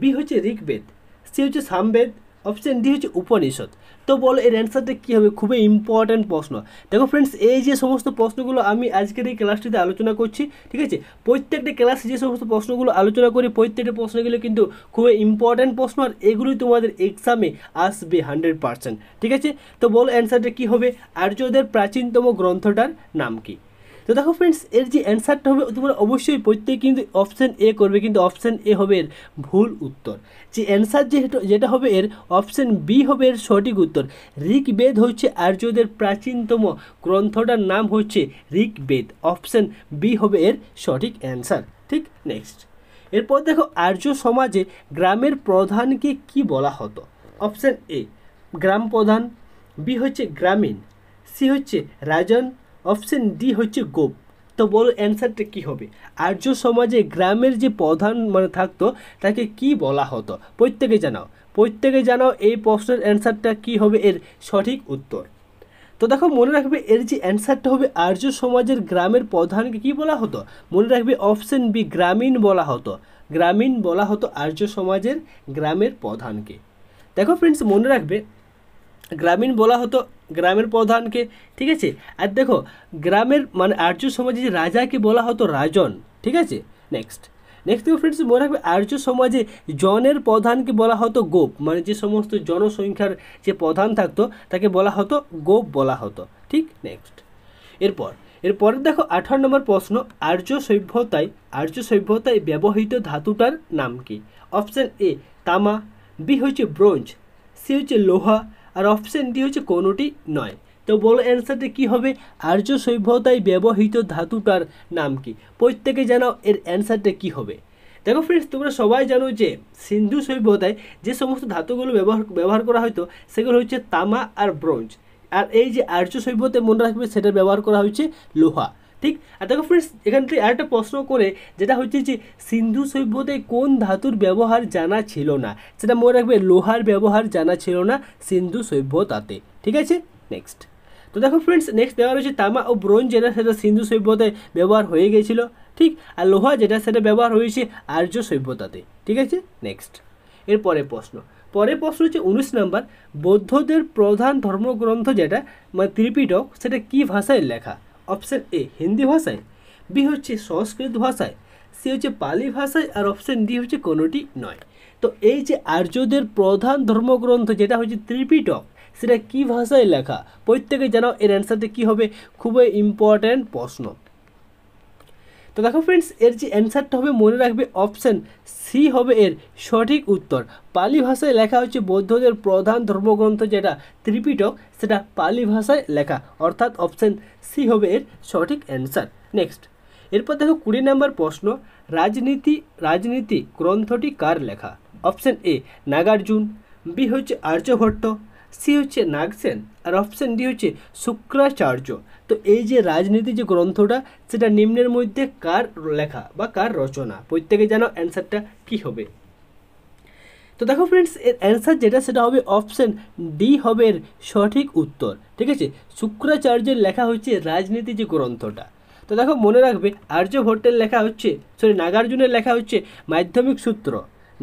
বি হচ্ছে ঋগ্বেদ সি হচ্ছে সামবেদ অপশান ডি হচ্ছে উপনিষদ তো বলো এর অ্যান্সারটা কী হবে খুবই ইম্পর্ট্যান্ট প্রশ্ন দেখো ফ্রেন্ডস এই যে সমস্ত প্রশ্নগুলো আমি আজকের এই ক্লাসটিতে আলোচনা করছি ঠিক আছে প্রত্যেকটা ক্লাসে যে সমস্ত প্রশ্নগুলো আলোচনা করি প্রত্যেকটা প্রশ্নগুলো কিন্তু খুবই ইম্পর্ট্যান্ট প্রশ্ন আর এগুলোই তোমাদের এক্সামে আসবে হান্ড্রেড পার্সেন্ট ঠিক আছে তো বলো অ্যান্সারটা কী হবে আর্যদের প্রাচীনতম গ্রন্থটার নাম কী তো দেখো ফ্রেন্ডস এর যে অ্যান্সারটা হবে তোমরা অবশ্যই প্রত্যেক কিন্তু অপশান এ করবে কিন্তু অপশান এ হবে এর ভুল উত্তর যে অ্যান্সার যেটা হবে এর অপশান বি হবে এর সঠিক উত্তর বেদ হচ্ছে আর্যদের প্রাচীনতম গ্রন্থটার নাম হচ্ছে বেদ অপশান বি হবে এর সঠিক অ্যান্সার ঠিক নেক্সট এরপর দেখো আর্য সমাজে গ্রামের প্রধানকে কি বলা হতো অপশান এ গ্রাম প্রধান বি হচ্ছে গ্রামীণ সি হচ্ছে রাজন অপশন ডি হচ্ছে গোপ তো বলো অ্যান্সারটা কী হবে আর্য সমাজে গ্রামের যে প্রধান মানে থাকতো তাকে কি বলা হতো প্রত্যেকে জানাও প্রত্যেকে জানাও এই প্রশ্নের অ্যান্সারটা কি হবে এর সঠিক উত্তর তো দেখো মনে রাখবে এর যে অ্যান্সারটা হবে আর্য সমাজের গ্রামের প্রধানকে কি বলা হতো মনে রাখবে অপশন বি গ্রামীণ বলা হতো গ্রামীণ বলা হতো আর্য সমাজের গ্রামের প্রধানকে দেখো ফ্রেন্ডস মনে রাখবে গ্রামীণ বলা হতো গ্রামের প্রধানকে ঠিক আছে আর দেখো গ্রামের মানে আর্য সমাজে যে রাজাকে বলা হতো রাজন ঠিক আছে নেক্সট নেক্সট দেখো ফ্রেন্ডস মনে রাখবে আর্য সমাজে জনের প্রধানকে বলা হতো গোপ মানে যে সমস্ত জনসংখ্যার যে প্রধান থাকতো তাকে বলা হতো গোপ বলা হতো ঠিক নেক্সট এরপর এরপরে দেখো আঠারো নম্বর প্রশ্ন আর্য সভ্যতায় আর্য সভ্যতায় ব্যবহৃত ধাতুটার নাম কি অপশান এ তামা বি হচ্ছে ব্রোঞ্জ সি হচ্ছে লোহা আর অপশান ডি হচ্ছে কোনোটি নয় তো বলো অ্যান্সারটি কী হবে আর্য সভ্যতায় ব্যবহৃত ধাতুটার নাম কি প্রত্যেকে জানাও এর অ্যান্সারটা কী হবে দেখো ফ্রেন্ডস তোমরা সবাই জানো যে সিন্ধু সভ্যতায় যে সমস্ত ধাতুগুলো ব্যবহার ব্যবহার করা হয়তো সেগুলো হচ্ছে তামা আর ব্রোঞ্জ আর এই যে আর্য সভ্যতায় মনে রাখবে সেটা ব্যবহার করা হয়েছে লোহা ঠিক আর দেখো ফ্রেন্ডস এখান থেকে আরেকটা প্রশ্ন করে যেটা হচ্ছে যে সিন্ধু সভ্যতায় কোন ধাতুর ব্যবহার জানা ছিল না সেটা মনে রাখবে লোহার ব্যবহার জানা ছিল না সিন্ধু সভ্যতাতে ঠিক আছে নেক্সট তো দেখো ফ্রেন্ডস নেক্সট দেওয়া রয়েছে তামা ও ব্রোঞ্জ যেটা সেটা সিন্ধু সভ্যতায় ব্যবহার হয়ে গেছিলো ঠিক আর লোহা যেটা সেটা ব্যবহার হয়েছে আর্য সভ্যতাতে ঠিক আছে নেক্সট এরপরে প্রশ্ন পরের প্রশ্ন হচ্ছে উনিশ নম্বর বৌদ্ধদের প্রধান ধর্মগ্রন্থ যেটা মানে ত্রিপিটক সেটা কী ভাষায় লেখা অপশান এ হিন্দি ভাষায় বি হচ্ছে সংস্কৃত ভাষায় সি হচ্ছে পালি ভাষায় আর অপশান ডি হচ্ছে কোনোটি নয় তো এই যে আর্যদের প্রধান ধর্মগ্রন্থ যেটা হচ্ছে ত্রিপিটক সেটা কি ভাষায় লেখা প্রত্যেকে জানাও এর অ্যান্সারটা কী হবে খুবই ইম্পর্ট্যান্ট প্রশ্ন তো দেখো ফ্রেন্ডস এর যে অ্যান্সারটা হবে মনে রাখবে অপশান সি হবে এর সঠিক উত্তর পালি ভাষায় লেখা হচ্ছে বৌদ্ধদের প্রধান ধর্মগ্রন্থ যেটা ত্রিপিটক সেটা পালি ভাষায় লেখা অর্থাৎ অপশান সি হবে এর সঠিক অ্যান্সার নেক্সট এরপর দেখো কুড়ি নাম্বার প্রশ্ন রাজনীতি রাজনীতি গ্রন্থটি কার লেখা অপশান এ নাগার্জুন বি হচ্ছে আর্যভট্ট সি হচ্ছে নাগসেন আর অপশান ডি হচ্ছে শুক্রাচার্য তো এই যে রাজনীতি যে গ্রন্থটা সেটা নিম্নের মধ্যে কার লেখা বা কার রচনা প্রত্যেকে যেন অ্যান্সারটা কি হবে তো দেখো ফ্রেন্ডস এর অ্যান্সার যেটা সেটা হবে অপশান ডি হবে এর সঠিক উত্তর ঠিক আছে শুক্রাচার্যের লেখা হচ্ছে রাজনীতি যে গ্রন্থটা তো দেখো মনে রাখবে আর্যভট্টের লেখা হচ্ছে সরি নাগার্জুনের লেখা হচ্ছে মাধ্যমিক সূত্র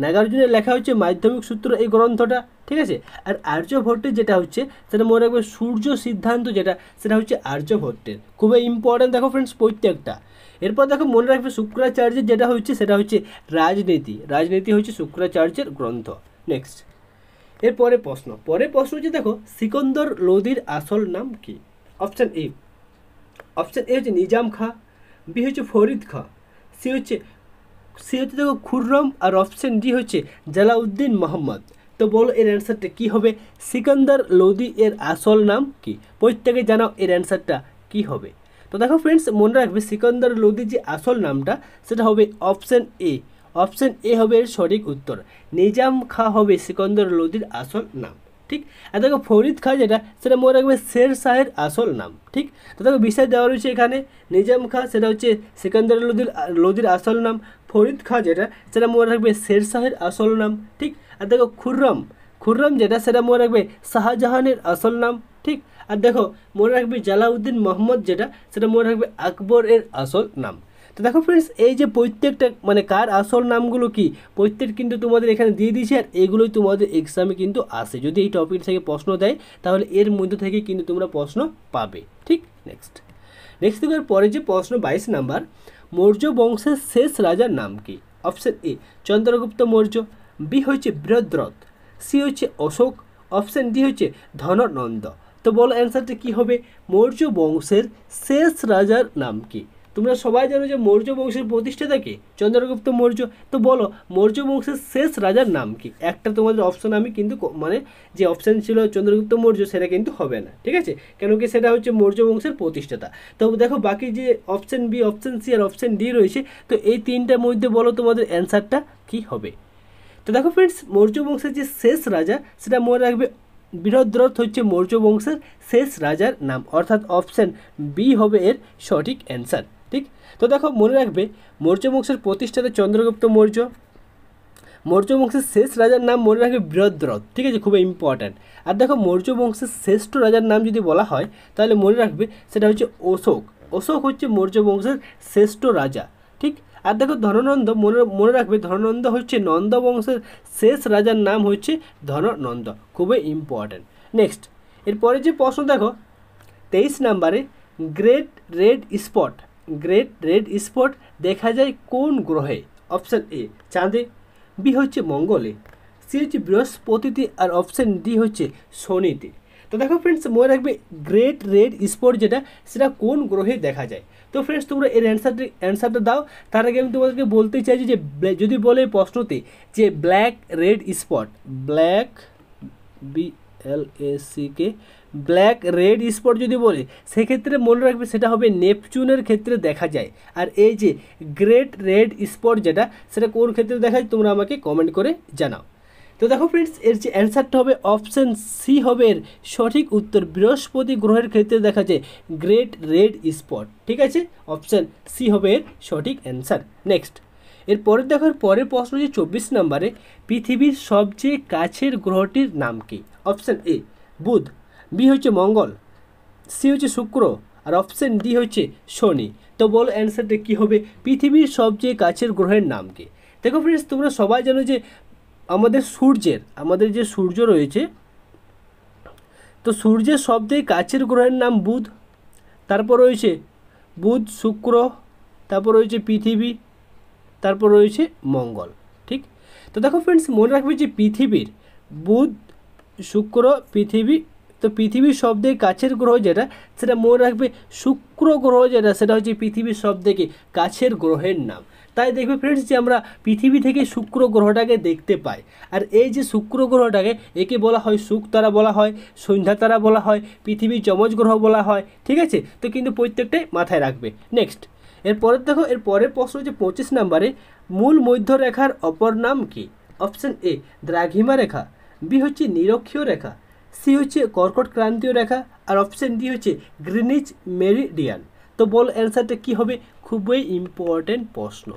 নাগার্জুনের লেখা হচ্ছে মাধ্যমিক সূত্র এই গ্রন্থটা ঠিক আছে আর আর্যভট্টের যেটা হচ্ছে সেটা মনে রাখবে সূর্য সিদ্ধান্ত যেটা সেটা হচ্ছে আর্যভট্টের খুবই ইম্পর্ট্যান্ট দেখো ফ্রেন্ডস প্রত্যেকটা এরপর দেখো মনে রাখবে শুক্রাচার্যের যেটা হচ্ছে সেটা হচ্ছে রাজনীতি রাজনীতি হচ্ছে শুক্রাচার্যের গ্রন্থ নেক্সট এরপরে প্রশ্ন পরে প্রশ্ন হচ্ছে দেখো সিকন্দর লোদির আসল নাম কি অপশান এ অপশান এ হচ্ছে নিজাম খা বি হচ্ছে ফরিদ খা সি হচ্ছে সি হচ্ছে দেখো খুররম আর অপশন ডি হচ্ছে জালাউদ্দিন মোহাম্মদ তো বলো এর অ্যান্সারটা কী হবে সিকান্দার লোদি এর আসল নাম কি প্রত্যেকে জানাও এর অ্যান্সারটা কী হবে তো দেখো ফ্রেন্ডস মনে রাখবে সিকান্দার লোদি যে আসল নামটা সেটা হবে অপশন এ অপশন এ হবে এর সঠিক উত্তর নিজাম খা হবে সিকন্দর লোদির আসল নাম ঠিক আর দেখো ফরিদ খা যেটা সেটা মনে রাখবে শের শাহের আসল নাম ঠিক তো দেখো বিষয় দেওয়া রয়েছে এখানে নিজাম খা সেটা হচ্ছে সিকন্দর লোদির লোদির আসল নাম ফরিদ খাঁ যেটা সেটা মনে রাখবে শেরশাহের আসল নাম ঠিক আর দেখো খুররম খুররম যেটা সেটা মনে রাখবে শাহজাহানের আসল নাম ঠিক আর দেখো মনে রাখবে জালাউদ্দিন মোহাম্মদ যেটা সেটা মনে রাখবে আকবর এর আসল নাম তো দেখো ফ্রেন্ডস এই যে প্রত্যেকটা মানে কার আসল নামগুলো কি প্রত্যেক কিন্তু তোমাদের এখানে দিয়ে দিয়েছে আর এগুলোই তোমাদের এক্সামে কিন্তু আসে যদি এই টপিক থেকে প্রশ্ন দেয় তাহলে এর মধ্যে থেকে কিন্তু তোমরা প্রশ্ন পাবে ঠিক নেক্সট নেক্সট দেখার পরে যে প্রশ্ন বাইশ নাম্বার মৌর্য বংশের শেষ রাজার নাম কি option A Chandragupta Maurya B হচ্ছে বৃহদ্রথ সি হচ্ছে অশোক অপশন ডি হচ্ছে ধনানন্দ তো বলো অ্যান্সারটা কী হবে মৌর্য বংশের শেষ রাজার নাম কি তোমরা সবাই জানো যে মৌর্য বংশের প্রতিষ্ঠাতাকে চন্দ্রগুপ্ত মৌর্য তো বলো মৌর্য বংশের শেষ রাজার নাম কি একটা তোমাদের অপশন আমি কিন্তু মানে যে অপশান ছিল চন্দ্রগুপ্ত মৌর্য সেটা কিন্তু হবে না ঠিক আছে কেন কি সেটা হচ্ছে মৌর্য বংশের প্রতিষ্ঠাতা তো দেখো বাকি যে অপশান বি অপশান সি আর অপশান ডি রয়েছে তো এই তিনটার মধ্যে বলো তোমাদের অ্যান্সারটা কি হবে তো দেখো ফ্রেন্ডস মৌর্য বংশের যে শেষ রাজা সেটা মনে রাখবে বৃহদ্রথ হচ্ছে মৌর্য বংশের শেষ রাজার নাম অর্থাৎ অপশান বি হবে এর সঠিক অ্যান্সার ঠিক তো দেখো মনে রাখবে মৌর্য বংশের প্রতিষ্ঠাতা চন্দ্রগুপ্ত মৌর্য মৌর্য বংশের শেষ রাজার নাম মনে রাখবে বৃহদ্রথ ঠিক আছে খুব ইম্পর্ট্যান্ট আর দেখো মৌর্য বংশের শ্রেষ্ঠ রাজার নাম যদি বলা হয় তাহলে মনে রাখবে সেটা হচ্ছে অশোক অশোক হচ্ছে মৌর্য বংশের শ্রেষ্ঠ রাজা ঠিক আর দেখো ধননন্দ মনে মনে রাখবে ধননন্দ হচ্ছে নন্দ বংশের শেষ রাজার নাম হচ্ছে ধননন্দ খুবই ইম্পর্ট্যান্ট নেক্সট এরপরে যে প্রশ্ন দেখো তেইশ নাম্বারে great red spot great red spot দেখা যায় কোন গ্রহে অপশান এ চাঁদে বি হচ্ছে মঙ্গলে সি হচ্ছে বৃহস্পতিতে আর অপশান ডি হচ্ছে শনিতে তো দেখো ফ্রেন্ডস মনে রাখবে গ্রেট রেড স্পট যেটা সেটা কোন গ্রহে দেখা যায় তো ফ্রেন্ডস তোমরা এর অ্যান্সারটি অ্যান্সারটা দাও তার আগে আমি তোমাদেরকে বলতে চাইছি যে যদি বলে প্রশ্নতে যে black red spot black B L A C K black red spot যদি বলে সেক্ষেত্রে মনে রাখবে সেটা হবে নেপচুনের ক্ষেত্রে দেখা যায় আর এই যে গ্রেট রেড স্পট যেটা সেটা কোন ক্ষেত্রে দেখা যায় তোমরা আমাকে কমেন্ট করে জানাও তো দেখো ফ্রেন্ডস এর যে অ্যান্সারটা হবে অপশান সি হবে এর সঠিক উত্তর বৃহস্পতি গ্রহের ক্ষেত্রে দেখা যায় গ্রেট রেড স্পট ঠিক আছে অপশান সি হবে এর সঠিক অ্যান্সার নেক্সট এরপরে দেখার পরে প্রশ্ন হচ্ছে চব্বিশ নম্বরে পৃথিবীর সবচেয়ে কাছের গ্রহটির নাম কি অপশান এ বুধ বি হচ্ছে মঙ্গল সি হচ্ছে শুক্র আর অপশান ডি হচ্ছে শনি তো বলো অ্যান্সারটা কী হবে পৃথিবীর সবচেয়ে কাছের গ্রহের নাম কি দেখো ফ্রেন্ডস তোমরা সবাই জানো যে আমাদের সূর্যের আমাদের যে সূর্য রয়েছে তো সূর্যের সবচেয়ে কাছের গ্রহের নাম বুধ তারপর রয়েছে বুধ শুক্র তারপর রয়েছে পৃথিবী তারপর রয়েছে মঙ্গল ঠিক তো দেখো ফ্রেন্ডস মনে রাখবে যে পৃথিবীর বুধ শুক্র পৃথিবী তো পৃথিবীর সব থেকে কাছের গ্রহ যেটা সেটা মনে রাখবে শুক্র গ্রহ যেটা সেটা হচ্ছে পৃথিবীর সব থেকে কাছের গ্রহের নাম তাই দেখবে ফ্রেন্ডস যে আমরা পৃথিবী থেকে শুক্র গ্রহটাকে দেখতে পাই আর এই যে শুক্র গ্রহটাকে একে বলা হয় শুক্র তারা বলা হয় সন্ধ্যা তারা বলা হয় পৃথিবীর যমজ গ্রহ বলা হয় ঠিক আছে তো কিন্তু প্রত্যেকটাই মাথায় রাখবে নেক্সট এরপর দেখো এর পরের প্রশ্ন হচ্ছে পঁচিশ নাম্বারে মূল মধ্যরেখার অপর নাম কি অপশান এ দ্রাঘিমা রেখা বি হচ্ছে নিরক্ষীয় রেখা সি হচ্ছে কর্কট ক্রান্তীয় রেখা আর অপশান ডি হচ্ছে গ্রিনিচ মেরিডিয়ান তো বলো অ্যান্সারটা কী হবে খুবই ইম্পর্ট্যান্ট প্রশ্ন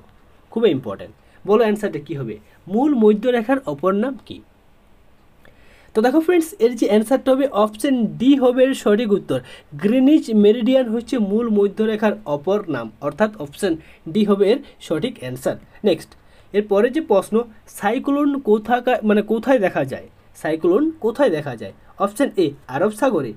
খুবই ইম্পর্ট্যান্ট বলো অ্যান্সারটা কী হবে মূল মধ্যরেখার অপর নাম কী তো দেখো ফ্রেন্ডস এর যে অ্যান্সারটা হবে অপশান ডি হবে এর সঠিক উত্তর গ্রিনিচ মেরিডিয়ান হচ্ছে মূল মধ্যরেখার অপর নাম অর্থাৎ অপশান ডি হবে এর সঠিক অ্যান্সার নেক্সট এরপরে যে প্রশ্ন সাইক্লোন কোথাকা মানে কোথায় দেখা যায় সাইক্লোন কোথায় দেখা যায় অপশান এ আরব সাগরে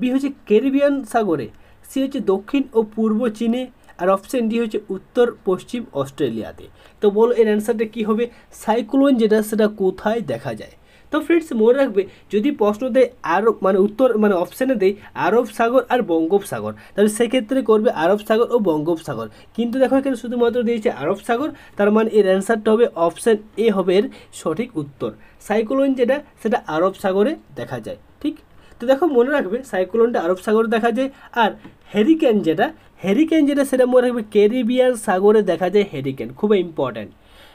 বি হচ্ছে ক্যারিবিয়ান সাগরে সি হচ্ছে দক্ষিণ ও পূর্ব চীনে আর অপশান ডি হচ্ছে উত্তর পশ্চিম অস্ট্রেলিয়াতে তো বলো এর অ্যান্সারটা কী হবে সাইক্লোন যেটা সেটা কোথায় দেখা যায় তো ফ্রেন্ডস মনে রাখবে যদি প্রশ্ন দেয় আরব মানে উত্তর মানে অপশানে দেয় আরব সাগর আর বঙ্গোপসাগর তাহলে সেক্ষেত্রে করবে আরব সাগর ও বঙ্গোপসাগর কিন্তু দেখো এখানে শুধুমাত্র দিয়েছে আরব সাগর তার মানে এর অ্যান্সারটা হবে অপশান এ হবে এর সঠিক উত্তর সাইক্লোন যেটা সেটা আরব সাগরে দেখা যায় ঠিক তো দেখো মনে রাখবে সাইক্লোনটা আরব সাগরে দেখা যায় আর হেরিকেন যেটা হেরিকেন যেটা সেটা মনে রাখবে ক্যারিবিয়ান সাগরে দেখা যায় হেরিকেন খুবই ইম্পর্ট্যান্ট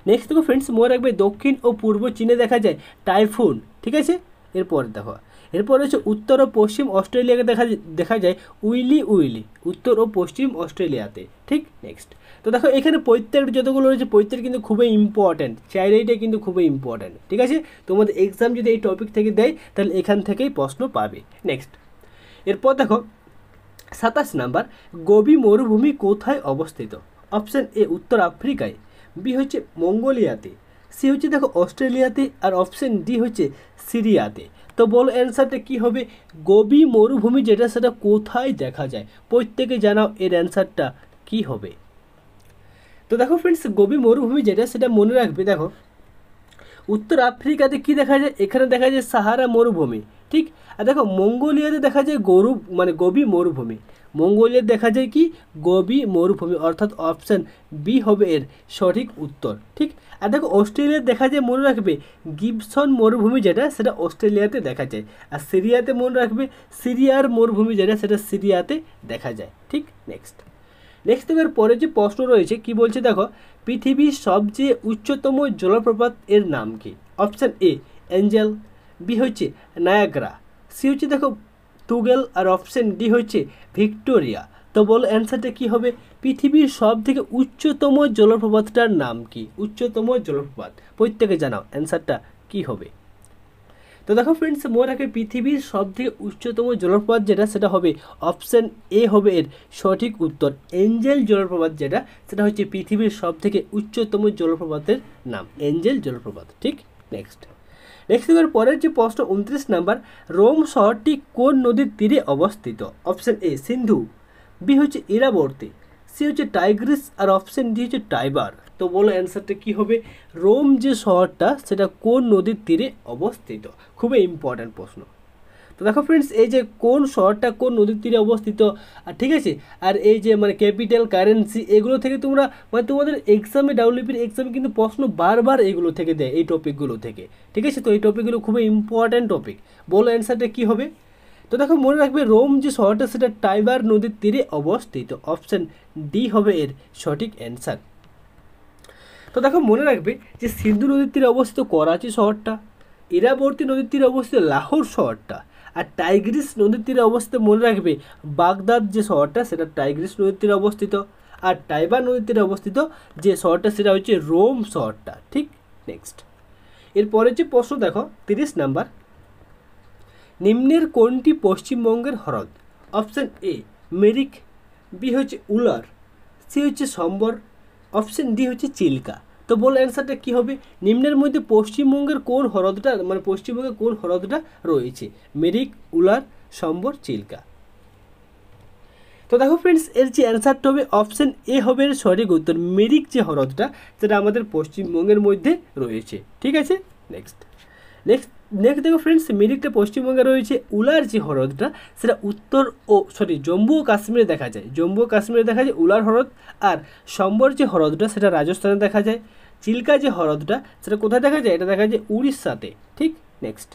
নেক্সট দেখো ফ্রেন্ডস মনে রাখবে দক্ষিণ ও পূর্ব চীনে দেখা যায় টাইফুন ঠিক আছে এরপর দেখো এরপর হচ্ছে উত্তর ও পশ্চিম অস্ট্রেলিয়াকে দেখা দেখা যায় উইলি উইলি উত্তর ও পশ্চিম অস্ট্রেলিয়াতে ঠিক নেক্সট তো দেখো এখানে প্রত্যেকটা যতগুলো রয়েছে প্রত্যেক কিন্তু খুবই ইম্পর্ট্যান্ট চাইলেইটা কিন্তু খুবই ইম্পর্ট্যান্ট ঠিক আছে তোমাদের এক্সাম যদি এই টপিক থেকে দেয় তাহলে এখান থেকেই প্রশ্ন পাবে নেক্সট এরপর দেখো সাতাশ নাম্বার গোবি মরুভূমি কোথায় অবস্থিত অপশান এ উত্তর আফ্রিকায় বি হচ্ছে মঙ্গোলিয়াতে সি হচ্ছে দেখো অস্ট্রেলিয়াতে আর অপশন ডি হচ্ছে সিরিয়াতে তো বলো অ্যান্সারটা কি হবে গোবি মরুভূমি যেটা সেটা কোথায় দেখা যায় প্রত্যেকে জানাও এর অ্যান্সারটা কি হবে তো দেখো ফ্রেন্ডস গোবি মরুভূমি যেটা সেটা মনে রাখবে দেখো উত্তর আফ্রিকাতে কি দেখা যায় এখানে দেখা যায় সাহারা মরুভূমি ঠিক আর দেখো মঙ্গোলিয়াতে দেখা যায় গরু মানে গবি মরুভূমি মঙ্গোলিয়ার দেখা যায় কি গবি মরুভূমি অর্থাৎ অপশান বি হবে এর সঠিক উত্তর ঠিক আর দেখো অস্ট্রেলিয়ার দেখা যায় মনে রাখবে গিবসন মরুভূমি যেটা সেটা অস্ট্রেলিয়াতে দেখা যায় আর সিরিয়াতে মনে রাখবে সিরিয়ার মরুভূমি যেটা সেটা সিরিয়াতে দেখা যায় ঠিক নেক্সট নেক্সট এবার পরে যে প্রশ্ন রয়েছে কি বলছে দেখো পৃথিবীর সবচেয়ে উচ্চতম জলপ্রপাত এর নাম কি অপশান এ অ্যাঞ্জেল বি হচ্ছে নায়াগ্রা সি হচ্ছে দেখো টুগেল আর অপশান ডি হচ্ছে ভিক্টোরিয়া তো বল অ্যান্সারটা কী হবে পৃথিবীর সব থেকে উচ্চতম জলপ্রপাতটার নাম কি উচ্চতম জলপ্রপাত প্রত্যেকে জানাও অ্যান্সারটা কি হবে তো দেখো ফ্রেন্ডস মনে রাখে পৃথিবীর সবথেকে উচ্চতম জলপ্রপাত যেটা সেটা হবে অপশান এ হবে এর সঠিক উত্তর এঞ্জেল জলপ্রপাত যেটা সেটা হচ্ছে পৃথিবীর সবথেকে উচ্চতম জলপ্রপাতের নাম এঞ্জেল জলপ্রপাত ঠিক নেক্সট নেক্সট পরের যে প্রশ্ন উনত্রিশ নম্বর রোম শহরটি কোন নদীর তীরে অবস্থিত অপশান এ সিন্ধু বি হচ্ছে ইরাবর্তী সি হচ্ছে টাইগ্রিস আর অপশান ডি হচ্ছে টাইবার তো বলো অ্যান্সারটা কি হবে রোম যে শহরটা সেটা কোন নদীর তীরে অবস্থিত খুবই ইম্পর্ট্যান্ট প্রশ্ন তো দেখো ফ্রেন্ডস এই যে কোন শহরটা কোন নদীর তীরে অবস্থিত ঠিক আছে আর এই যে মানে ক্যাপিটাল কারেন্সি এগুলো থেকে তোমরা মানে তোমাদের এক্সামে ডাব্লিউপির এক্সামে কিন্তু প্রশ্ন বারবার এগুলো থেকে দেয় এই টপিকগুলো থেকে ঠিক আছে তো এই টপিকগুলো খুবই ইম্পর্ট্যান্ট টপিক বলো অ্যান্সারটা কী হবে তো দেখো মনে রাখবে রোম যে শহরটা সেটা টাইবার নদীর তীরে অবস্থিত অপশান ডি হবে এর সঠিক অ্যান্সার তো দেখো মনে রাখবে যে সিন্ধু নদীর তীরে অবস্থিত করাচি শহরটা ইরাবর্তী নদীর তীরে অবস্থিত লাহোর শহরটা আর টাইগ্রিস নদীর তীরে অবস্থিত মনে রাখবে বাগদাদ যে শহরটা সেটা টাইগ্রিস নদীর তীরে অবস্থিত আর টাইবার নদীর তীরে অবস্থিত যে শহরটা সেটা হচ্ছে রোম শহরটা ঠিক নেক্সট এরপরে যে প্রশ্ন দেখো তিরিশ নাম্বার নিম্নের কোনটি পশ্চিমবঙ্গের হ্রদ অপশান এ মেরিক বি হচ্ছে উলার সি হচ্ছে সম্বর অপশান ডি হচ্ছে চিল্কা তো বল অ্যান্সারটা কী হবে নিম্নের মধ্যে পশ্চিমবঙ্গের কোন হ্রদটা মানে পশ্চিমবঙ্গের কোন হ্রদটা রয়েছে মেরিক উলার সম্বর চিল্কা তো দেখো ফ্রেন্ডস এর যে অ্যান্সারটা হবে অপশান এ হবে এর সঠিক উত্তর মেরিক যে হ্রদটা সেটা আমাদের পশ্চিমবঙ্গের মধ্যে রয়েছে ঠিক আছে নেক্সট নেক্সট নেক্সট দেখো ফ্রেন্ডস মিরিকটা পশ্চিমবঙ্গে রয়েছে উলার যে হ্রদটা সেটা উত্তর ও সরি জম্মু ও কাশ্মীরে দেখা যায় জম্মু ও কাশ্মীরে দেখা যায় উলার হ্রদ আর সম্বর যে হ্রদটা সেটা রাজস্থানে দেখা যায় চিল্কা যে হ্রদটা সেটা কোথায় দেখা যায় এটা দেখা যায় উড়িষ্যাতে ঠিক নেক্সট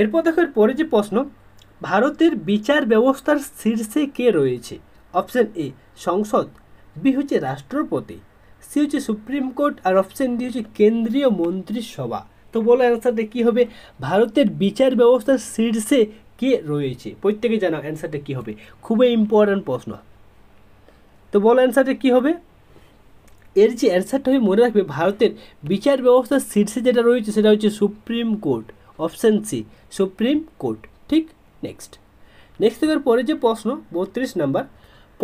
এরপর দেখো এর পরে যে প্রশ্ন ভারতের বিচার ব্যবস্থার শীর্ষে কে রয়েছে অপশান এ সংসদ বি হচ্ছে রাষ্ট্রপতি সি হচ্ছে সুপ্রিম কোর্ট আর অপশান ডি হচ্ছে কেন্দ্রীয় মন্ত্রিসভা তো বলো অ্যান্সারটা কী হবে ভারতের বিচার ব্যবস্থার শীর্ষে কে রয়েছে প্রত্যেকে জানো অ্যান্সারটা কী হবে খুবই ইম্পর্ট্যান্ট প্রশ্ন তো বলো অ্যান্সারটা কী হবে এর যে অ্যান্সারটা হবে মনে রাখবে ভারতের বিচার ব্যবস্থার শীর্ষে যেটা রয়েছে সেটা হচ্ছে supreme court option C supreme court ঠিক নেক্সট নেক্সট থেকে পরে যে প্রশ্ন বত্রিশ নাম্বার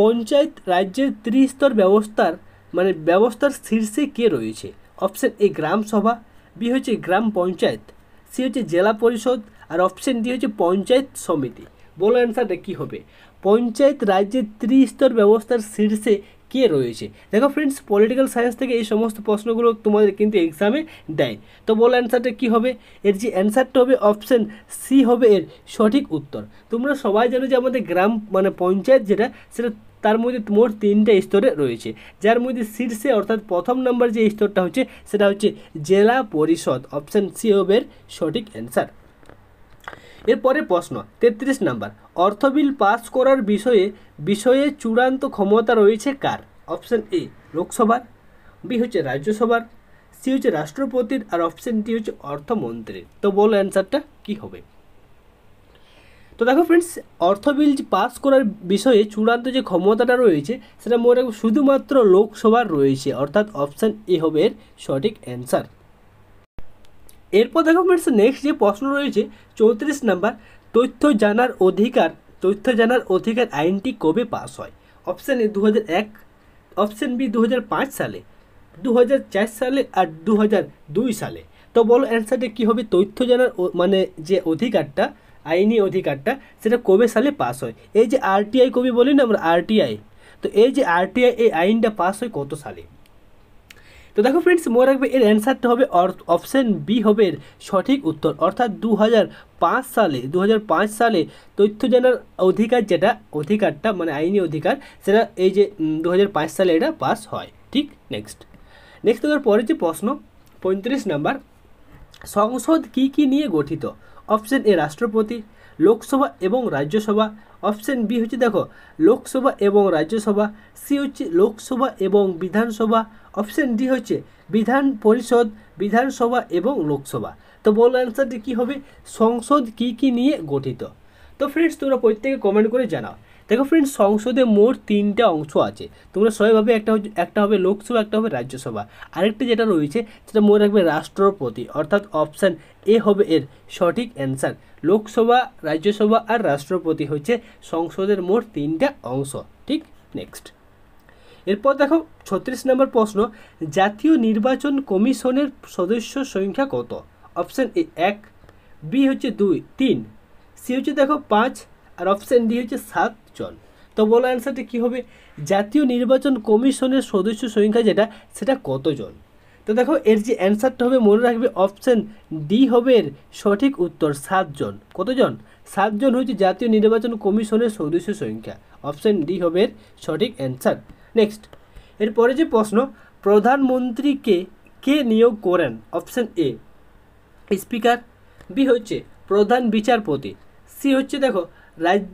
পঞ্চায়েত রাজ্যের ত্রিস্তর ব্যবস্থার মানে ব্যবস্থার শীর্ষে কে রয়েছে অপশান এ গ্রাম সভা বি হচ্ছে গ্রাম পঞ্চায়েত সি হচ্ছে জেলা পরিষদ আর অপশন ডি হচ্ছে পঞ্চায়েত সমিতি বলো অ্যান্সারটা কী হবে পঞ্চায়েত রাজ্যের ত্রিস্তর ব্যবস্থার শীর্ষে কে রয়েছে দেখো ফ্রেন্ডস পলিটিক্যাল সায়েন্স থেকে এই সমস্ত প্রশ্নগুলো তোমাদের কিন্তু এক্সামে দেয় তো বলো অ্যান্সারটা কী হবে এর যে অ্যান্সারটা হবে অপশান সি হবে এর সঠিক উত্তর তোমরা সবাই জানো যে আমাদের গ্রাম মানে পঞ্চায়েত যেটা সেটা তার মধ্যে মোট তিনটা স্তরে রয়েছে যার মধ্যে শীর্ষে অর্থাৎ প্রথম নম্বর যে স্তরটা হচ্ছে সেটা হচ্ছে জেলা পরিষদ অপশান সি হবের সঠিক অ্যান্সার এরপরে প্রশ্ন ৩৩ নাম্বার অর্থ বিল পাস করার বিষয়ে বিষয়ে চূড়ান্ত ক্ষমতা রয়েছে কার অপশান এ লোকসভার বি হচ্ছে রাজ্যসভার সি হচ্ছে রাষ্ট্রপতির আর অপশান ডি হচ্ছে অর্থমন্ত্রীর তো বলো অ্যান্সারটা কি হবে তো দেখো ফ্রেন্ডস অর্থ বিল পাস করার বিষয়ে চূড়ান্ত যে ক্ষমতাটা রয়েছে সেটা মনে রাখবো শুধুমাত্র লোকসভার রয়েছে অর্থাৎ অপশান এ হবে এর সঠিক অ্যান্সার এরপর দেখো ফ্রেন্ডস নেক্সট যে প্রশ্ন রয়েছে চৌত্রিশ নাম্বার তথ্য জানার অধিকার তথ্য জানার অধিকার আইনটি কবে পাস হয় অপশান এ দু এক অপশান বি দু সালে দু সালে আর দু সালে তো বলো অ্যান্সারটা কী হবে তথ্য জানার মানে যে অধিকারটা আইনি অধিকারটা সেটা কবে সালে পাস হয় এই যে আরটিআই কবি বলি না আমরা আরটিআই তো এই যে আরটিআই এই আইনটা পাস হয় কত সালে তো দেখো ফ্রেন্ডস মনে রাখবে এর অ্যান্সারটা হবে অপশান বি হবে সঠিক উত্তর অর্থাৎ দু সালে দু সালে তথ্য জানার অধিকার যেটা অধিকারটা মানে আইনি অধিকার সেটা এই যে দু সালে এটা পাস হয় ঠিক নেক্সট নেক্সট তোমার পরের যে প্রশ্ন পঁয়ত্রিশ নাম্বার সংসদ কি কি নিয়ে গঠিত অপশন এ রাষ্ট্রপতি লোকসভা এবং রাজ্যসভা অপশন বি হচ্ছে দেখো লোকসভা এবং রাজ্যসভা সি হচ্ছে লোকসভা এবং বিধানসভা অপশন ডি হচ্ছে বিধান পরিষদ বিধানসভা এবং লোকসভা তো বলো অ্যান্সারটি কী হবে সংসদ কি কি নিয়ে গঠিত তো ফ্রেন্ডস তোমরা প্রত্যেকে কমেন্ট করে জানাও দেখো ফ্রেন্ড সংসদে মোট তিনটা অংশ আছে তোমরা সবাই ভাবে একটা একটা হবে লোকসভা একটা হবে রাজ্যসভা আরেকটা যেটা রয়েছে সেটা মনে রাখবে রাষ্ট্রপতি অর্থাৎ অপশান এ হবে এর সঠিক অ্যান্সার লোকসভা রাজ্যসভা আর রাষ্ট্রপতি হচ্ছে সংসদের মোট তিনটা অংশ ঠিক নেক্সট এরপর দেখো ছত্রিশ নম্বর প্রশ্ন জাতীয় নির্বাচন কমিশনের সদস্য সংখ্যা কত অপশান এ এক বি হচ্ছে দুই তিন সি হচ্ছে দেখো পাঁচ আর অপশান ডি হচ্ছে সাত জন তো বলো অ্যান্সারটি কী হবে জাতীয় নির্বাচন কমিশনের সদস্য সংখ্যা যেটা সেটা কতজন তো দেখো এর যে অ্যান্সারটা হবে মনে রাখবে অপশান ডি হবে এর সঠিক উত্তর সাতজন কতজন সাতজন হচ্ছে জাতীয় নির্বাচন কমিশনের সদস্য সংখ্যা অপশান ডি হবে এর সঠিক অ্যান্সার নেক্সট এরপরে যে প্রশ্ন প্রধানমন্ত্রীকে কে নিয়োগ করেন অপশান এ স্পিকার বি হচ্ছে প্রধান বিচারপতি সি হচ্ছে দেখো রাজ্য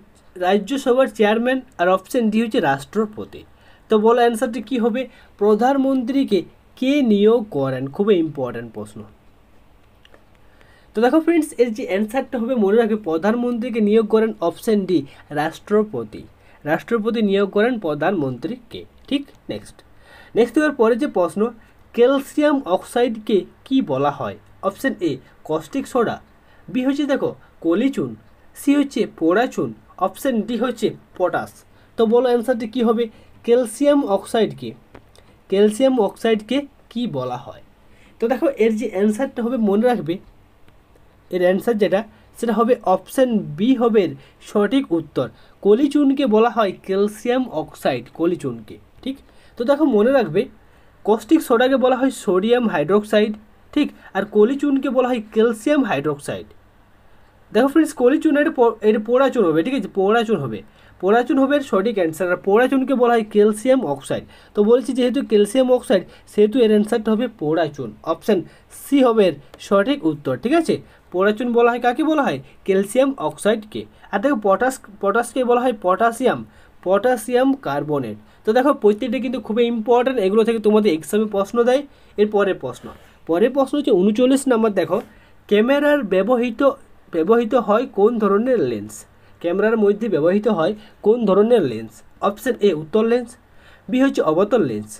রাজ্যসভার চেয়ারম্যান আর অপশান ডি হচ্ছে রাষ্ট্রপতি তো বলো অ্যান্সারটি কী হবে প্রধানমন্ত্রীকে কে নিয়োগ করেন খুবই ইম্পর্ট্যান্ট প্রশ্ন তো দেখো ফ্রেন্ডস এর যে অ্যান্সারটা হবে মনে রাখবে প্রধানমন্ত্রীকে নিয়োগ করেন অপশান ডি রাষ্ট্রপতি রাষ্ট্রপতি নিয়োগ করেন প্রধানমন্ত্রীকে ঠিক নেক্সট নেক্সট এবার পরে যে প্রশ্ন ক্যালসিয়াম অক্সাইডকে কি বলা হয় option A caustic soda B হচ্ছে দেখো কলিচুন সি হচ্ছে পোড়াচুন অপশান ডি হচ্ছে পটাশ তো বলো অ্যান্সারটি কী হবে ক্যালসিয়াম অক্সাইডকে ক্যালসিয়াম অক্সাইডকে কি বলা হয় তো দেখো এর যে অ্যান্সারটা হবে মনে রাখবে এর অ্যান্সার যেটা সেটা হবে অপশান বি হবে সঠিক উত্তর কলিচুনকে বলা হয় ক্যালসিয়াম অক্সাইড কলিচুনকে ঠিক তো দেখো মনে রাখবে কস্টিক সোডাকে বলা হয় সোডিয়াম হাইড্রোক্সাইড ঠিক আর কলিচুনকে বলা হয় ক্যালসিয়াম হাইড্রোক্সাইড দেখো ফ্রেন্ডস কলিচুন এটা এটা পোড়াচুন হবে ঠিক আছে পোড়াচুন হবে পোড়াচুন হবে সঠিক অ্যান্সার আর পোড়াচুনকে বলা হয় ক্যালসিয়াম অক্সাইড তো বলছি যেহেতু ক্যালসিয়াম অক্সাইড সেহেতু এর অ্যান্সারটা হবে পোড়াচুন অপশান সি হবে এর সঠিক উত্তর ঠিক আছে পোড়াচুন বলা হয় কাকে বলা হয় ক্যালসিয়াম অক্সাইডকে আর দেখো পটাশ পটাশকে বলা হয় পটাশিয়াম পটাশিয়াম কার্বনেট তো দেখো প্রত্যেকটা কিন্তু খুবই ইম্পর্ট্যান্ট এগুলো থেকে তোমাদের এক্সামে প্রশ্ন দেয় এর পরের প্রশ্ন পরের প্রশ্ন হচ্ছে উনচল্লিশ নাম্বার দেখো ক্যামেরার ব্যবহৃত ব্যবহৃত হয় কোন ধরনের লেন্স ক্যামেরার মধ্যে ব্যবহৃত হয় কোন ধরনের লেন্স অপশন এ উত্তর লেন্স বি হচ্ছে অবতল লেন্স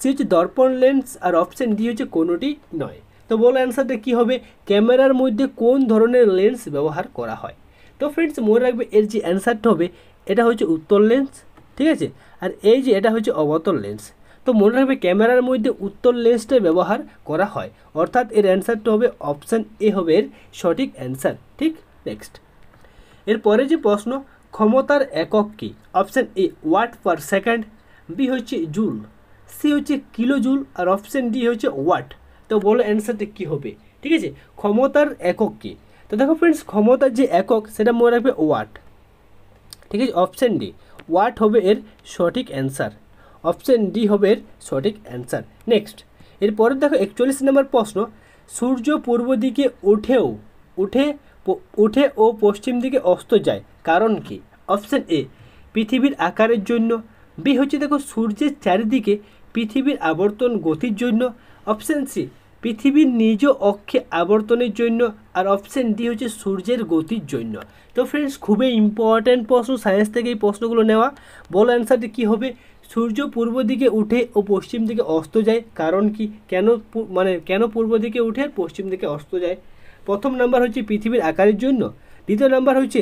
সি হচ্ছে দর্পণ লেন্স আর অপশন ডি হচ্ছে কোনোটি নয় তো বলো অ্যান্সারটা কী হবে ক্যামেরার মধ্যে কোন ধরনের লেন্স ব্যবহার করা হয় তো ফ্রেন্ডস মনে রাখবে এর যে অ্যান্সারটা হবে এটা হচ্ছে উত্তর লেন্স ঠিক আছে আর এই যে এটা হচ্ছে অবতল লেন্স তো মনে রাখবে ক্যামেরার মধ্যে উত্তর লেন্সটা ব্যবহার করা হয় অর্থাৎ এর অ্যান্সারটা হবে অপশান এ হবে এর সঠিক অ্যান্সার ঠিক নেক্সট এরপরে যে প্রশ্ন ক্ষমতার একক কী option A watt per second B হচ্ছে জুল সি হচ্ছে কিলো জুল আর অপশান ডি হচ্ছে ওয়াট তো বলো অ্যান্সারটা কী হবে ঠিক আছে ক্ষমতার একক কী তো দেখো ফ্রেন্ডস ক্ষমতার যে একক সেটা মনে রাখবে ওয়াট ঠিক আছে অপশান ডি ওয়াট হবে এর সঠিক অ্যান্সার অপশন ডি হবে সঠিক অ্যান্সার নেক্সট এরপরে দেখো একচল্লিশ নম্বর প্রশ্ন সূর্য পূর্ব দিকে উঠেও উঠে উঠে ও পশ্চিম দিকে অস্ত যায় কারণ কি অপশান এ পৃথিবীর আকারের জন্য বি হচ্ছে দেখো সূর্যের চারিদিকে পৃথিবীর আবর্তন গতির জন্য অপশান সি পৃথিবীর নিজ অক্ষে আবর্তনের জন্য আর অপশান ডি হচ্ছে সূর্যের গতির জন্য তো ফ্রেন্ডস খুবই ইম্পর্ট্যান্ট প্রশ্ন সায়েন্স থেকে এই প্রশ্নগুলো নেওয়া বলো অ্যান্সারটি কী হবে সূর্য পূর্ব দিকে উঠে ও পশ্চিম দিকে অস্ত যায় কারণ কি কেন মানে কেন পূর্ব দিকে উঠে আর পশ্চিম দিকে অস্ত যায় প্রথম নাম্বার হচ্ছে পৃথিবীর আকারের জন্য দ্বিতীয় নাম্বার হচ্ছে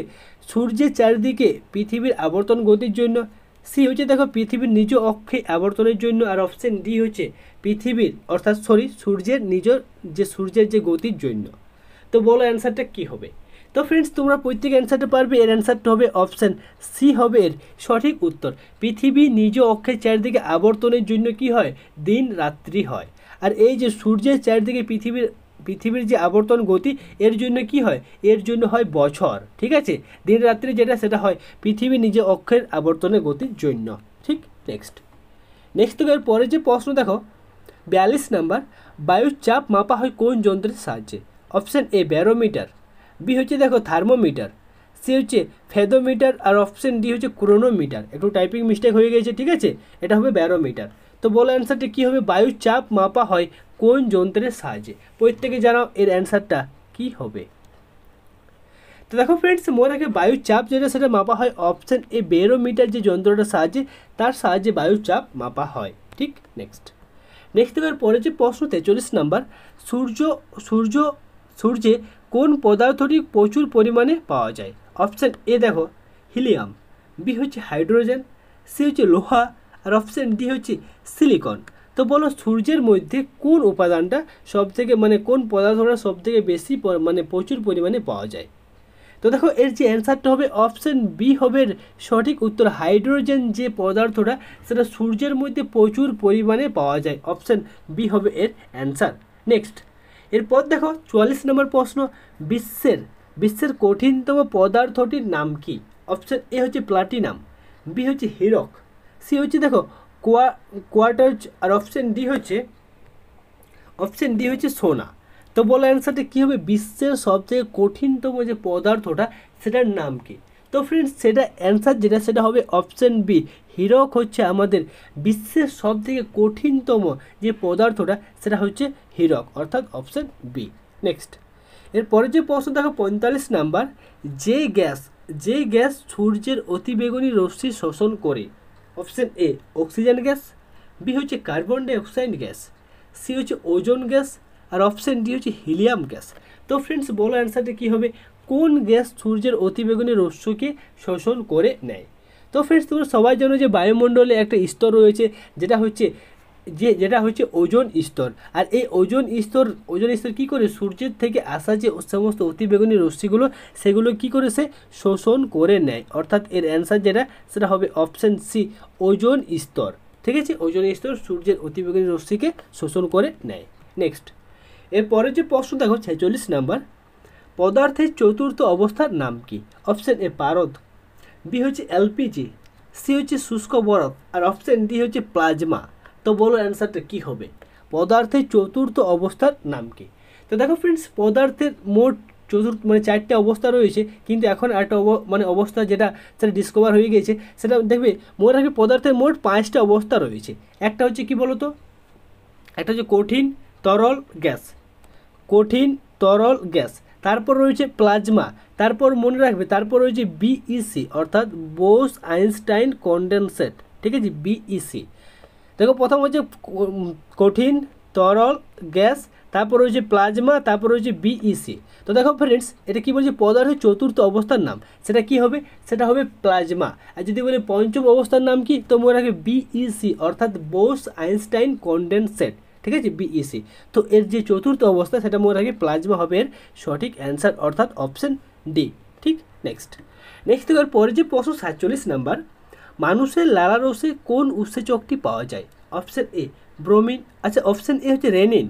সূর্যের চারিদিকে পৃথিবীর আবর্তন গতির জন্য সি হচ্ছে দেখো পৃথিবীর নিজ অক্ষে আবর্তনের জন্য আর অপশান ডি হচ্ছে পৃথিবীর অর্থাৎ সরি সূর্যের নিজ যে সূর্যের যে গতির জন্য তো বলো অ্যান্সারটা কী হবে তো ফ্রেন্ডস তোমরা প্রত্যেক অ্যান্সারটা পারবে এর অ্যান্সারটা হবে অপশান সি হবে এর সঠিক উত্তর পৃথিবী নিজ অক্ষের চারিদিকে আবর্তনের জন্য কি হয় দিন রাত্রি হয় আর এই যে সূর্যের চারিদিকে পৃথিবীর পৃথিবীর যে আবর্তন গতি এর জন্য কি হয় এর জন্য হয় বছর ঠিক আছে দিন রাত্রি যেটা সেটা হয় পৃথিবী নিজে অক্ষের আবর্তনের গতির জন্য ঠিক নেক্সট নেক্সট থেকে পরে যে প্রশ্ন দেখো বিয়াল্লিশ নাম্বার বায়ুর চাপ মাপা হয় কোন যন্ত্রের সাহায্যে অপশান এ ব্যারোমিটার বি হচ্ছে দেখো থার্মোমিটার সি হচ্ছে ফেদোমিটার আর অপশন ডি হচ্ছে ক্রোনোমিটার একটু টাইপিং মিস্টেক হয়ে গেছে ঠিক আছে এটা হবে ব্যারোমিটার তো বলো অ্যান্সারটা কী হবে বায়ুর চাপ মাপা হয় কোন যন্ত্রের সাহায্যে প্রত্যেকে জানাও এর অ্যান্সারটা কি হবে তো দেখো ফ্রেন্ডস মনে রাখে বায়ুর চাপ যেটা সেটা মাপা হয় অপশান এ বেরোমিটার যে যন্ত্রটার সাহায্যে তার সাহায্যে বায়ুর চাপ মাপা হয় ঠিক নেক্সট নেক্সট এবার পরে যে প্রশ্ন তেচল্লিশ নাম্বার সূর্য সূর্য সূর্যে কোন পদার্থটি প্রচুর পরিমাণে পাওয়া যায় অপশান এ দেখো হিলিয়াম বি হচ্ছে হাইড্রোজেন সি হচ্ছে লোহা আর অপশান ডি হচ্ছে সিলিকন তো বলো সূর্যের মধ্যে কোন উপাদানটা সব থেকে মানে কোন পদার্থটা সব থেকে বেশি মানে প্রচুর পরিমাণে পাওয়া যায় তো দেখো এর যে অ্যান্সারটা হবে অপশান বি হবে সঠিক উত্তর হাইড্রোজেন যে পদার্থটা সেটা সূর্যের মধ্যে প্রচুর পরিমাণে পাওয়া যায় অপশান বি হবে এর অ্যান্সার নেক্সট এরপর দেখো চুয়াল্লিশ নম্বর প্রশ্ন বিশ্বের বিশ্বের কঠিনতম পদার্থটির নাম কি অপশান এ হচ্ছে প্লাটিনাম বি হচ্ছে হিরক সি হচ্ছে দেখো কোয়া কোয়াটার আর অপশান ডি হচ্ছে অপশান ডি হচ্ছে সোনা তো বলো অ্যান্সারটা কী হবে বিশ্বের সবথেকে কঠিনতম যে পদার্থটা সেটার নাম কি তো ফ্রেন্ডস সেটা অ্যান্সার যেটা সেটা হবে অপশান বি হীরক হচ্ছে আমাদের বিশ্বের সবথেকে কঠিনতম যে পদার্থটা সেটা হচ্ছে হীরক অর্থাৎ অপশান বি নেক্সট এরপরে যে প্রশ্ন দেখো পঁয়তাল্লিশ নাম্বার যে গ্যাস যে গ্যাস সূর্যের অতিবেগুনি রশ্মি শোষণ করে option A oxygen gas B হচ্ছে কার্বন ডাইঅক্সাইড গ্যাস সি হচ্ছে ওজোন গ্যাস আর অপশান ডি হচ্ছে হিলিয়াম গ্যাস তো ফ্রেন্ডস বলো অ্যান্সারটা কী হবে কোন গ্যাস সূর্যের অতিবেগুনি রশ্মিকে শোষণ করে নেয় তো ফ্রেন্ডস তোমরা সবাই জানো যে বায়ুমণ্ডলে একটা স্তর রয়েছে যেটা হচ্ছে যে যেটা হচ্ছে ওজন স্তর আর এই ওজন স্তর ওজন স্তর কী করে সূর্যের থেকে আসা যে সমস্ত অতিবেগুনি রশ্মিগুলো সেগুলো কি করে সে শোষণ করে নেয় অর্থাৎ এর অ্যান্সার যেটা সেটা হবে অপশান সি ওজন স্তর ঠিক আছে ওজন স্তর সূর্যের অতিবেগুনি রশ্মিকে শোষণ করে নেয় নেক্সট এরপরে যে প্রশ্ন দেখো ছেচল্লিশ নাম্বার পদার্থের চতুর্থ অবস্থার নাম কি অপশান এ পারদ বি হচ্ছে এলপিজি সি হচ্ছে শুষ্ক বরফ আর অপশান ডি হচ্ছে প্লাজমা তো বলো অ্যান্সারটা কী হবে পদার্থের চতুর্থ অবস্থার নাম কি তো দেখো ফ্রেন্ডস পদার্থের মোট চতুর্থ মানে চারটে অবস্থা রয়েছে কিন্তু এখন একটা মানে অবস্থা যেটা সেটা ডিসকভার হয়ে গেছে সেটা দেখবে মনে রাখবে পদার্থের মোট পাঁচটা অবস্থা রয়েছে একটা হচ্ছে কি বলতো একটা হচ্ছে কঠিন তরল গ্যাস কঠিন তরল গ্যাস তারপর রয়েছে প্লাজমা তারপর মনে রাখবে তারপর রয়েছে বিইসি e অর্থাৎ বোস আইনস্টাইন কন্ডেনসেট ঠিক আছে বিইসি e দেখো প্রথম হচ্ছে কঠিন তরল গ্যাস তারপর রয়েছে প্লাজমা তারপর রয়েছে বিইসি e তো দেখো ফ্রেন্ডস এটা কি বলছে পদার্থের চতুর্থ অবস্থার নাম সেটা কি হবে সেটা হবে প্লাজমা আর যদি বলি পঞ্চম অবস্থার নাম কি তো মনে রাখবে বিইসি অর্থাৎ বোস আইনস্টাইন কন্ডেনসেট ঠিক আছে বিইসি e তো এর যে চতুর্থ অবস্থা সেটা মনে রাখি প্লাজমা হবে এর সঠিক অ্যান্সার অর্থাৎ অপশান ডি ঠিক নেক্সট নেক্সট দেখার পরে যে প্রশ্ন সাতচল্লিশ নাম্বার মানুষের লালারসে কোন উৎসেচকটি পাওয়া যায় অপশান এ ব্রোমিন আচ্ছা অপশান এ হচ্ছে রেনিন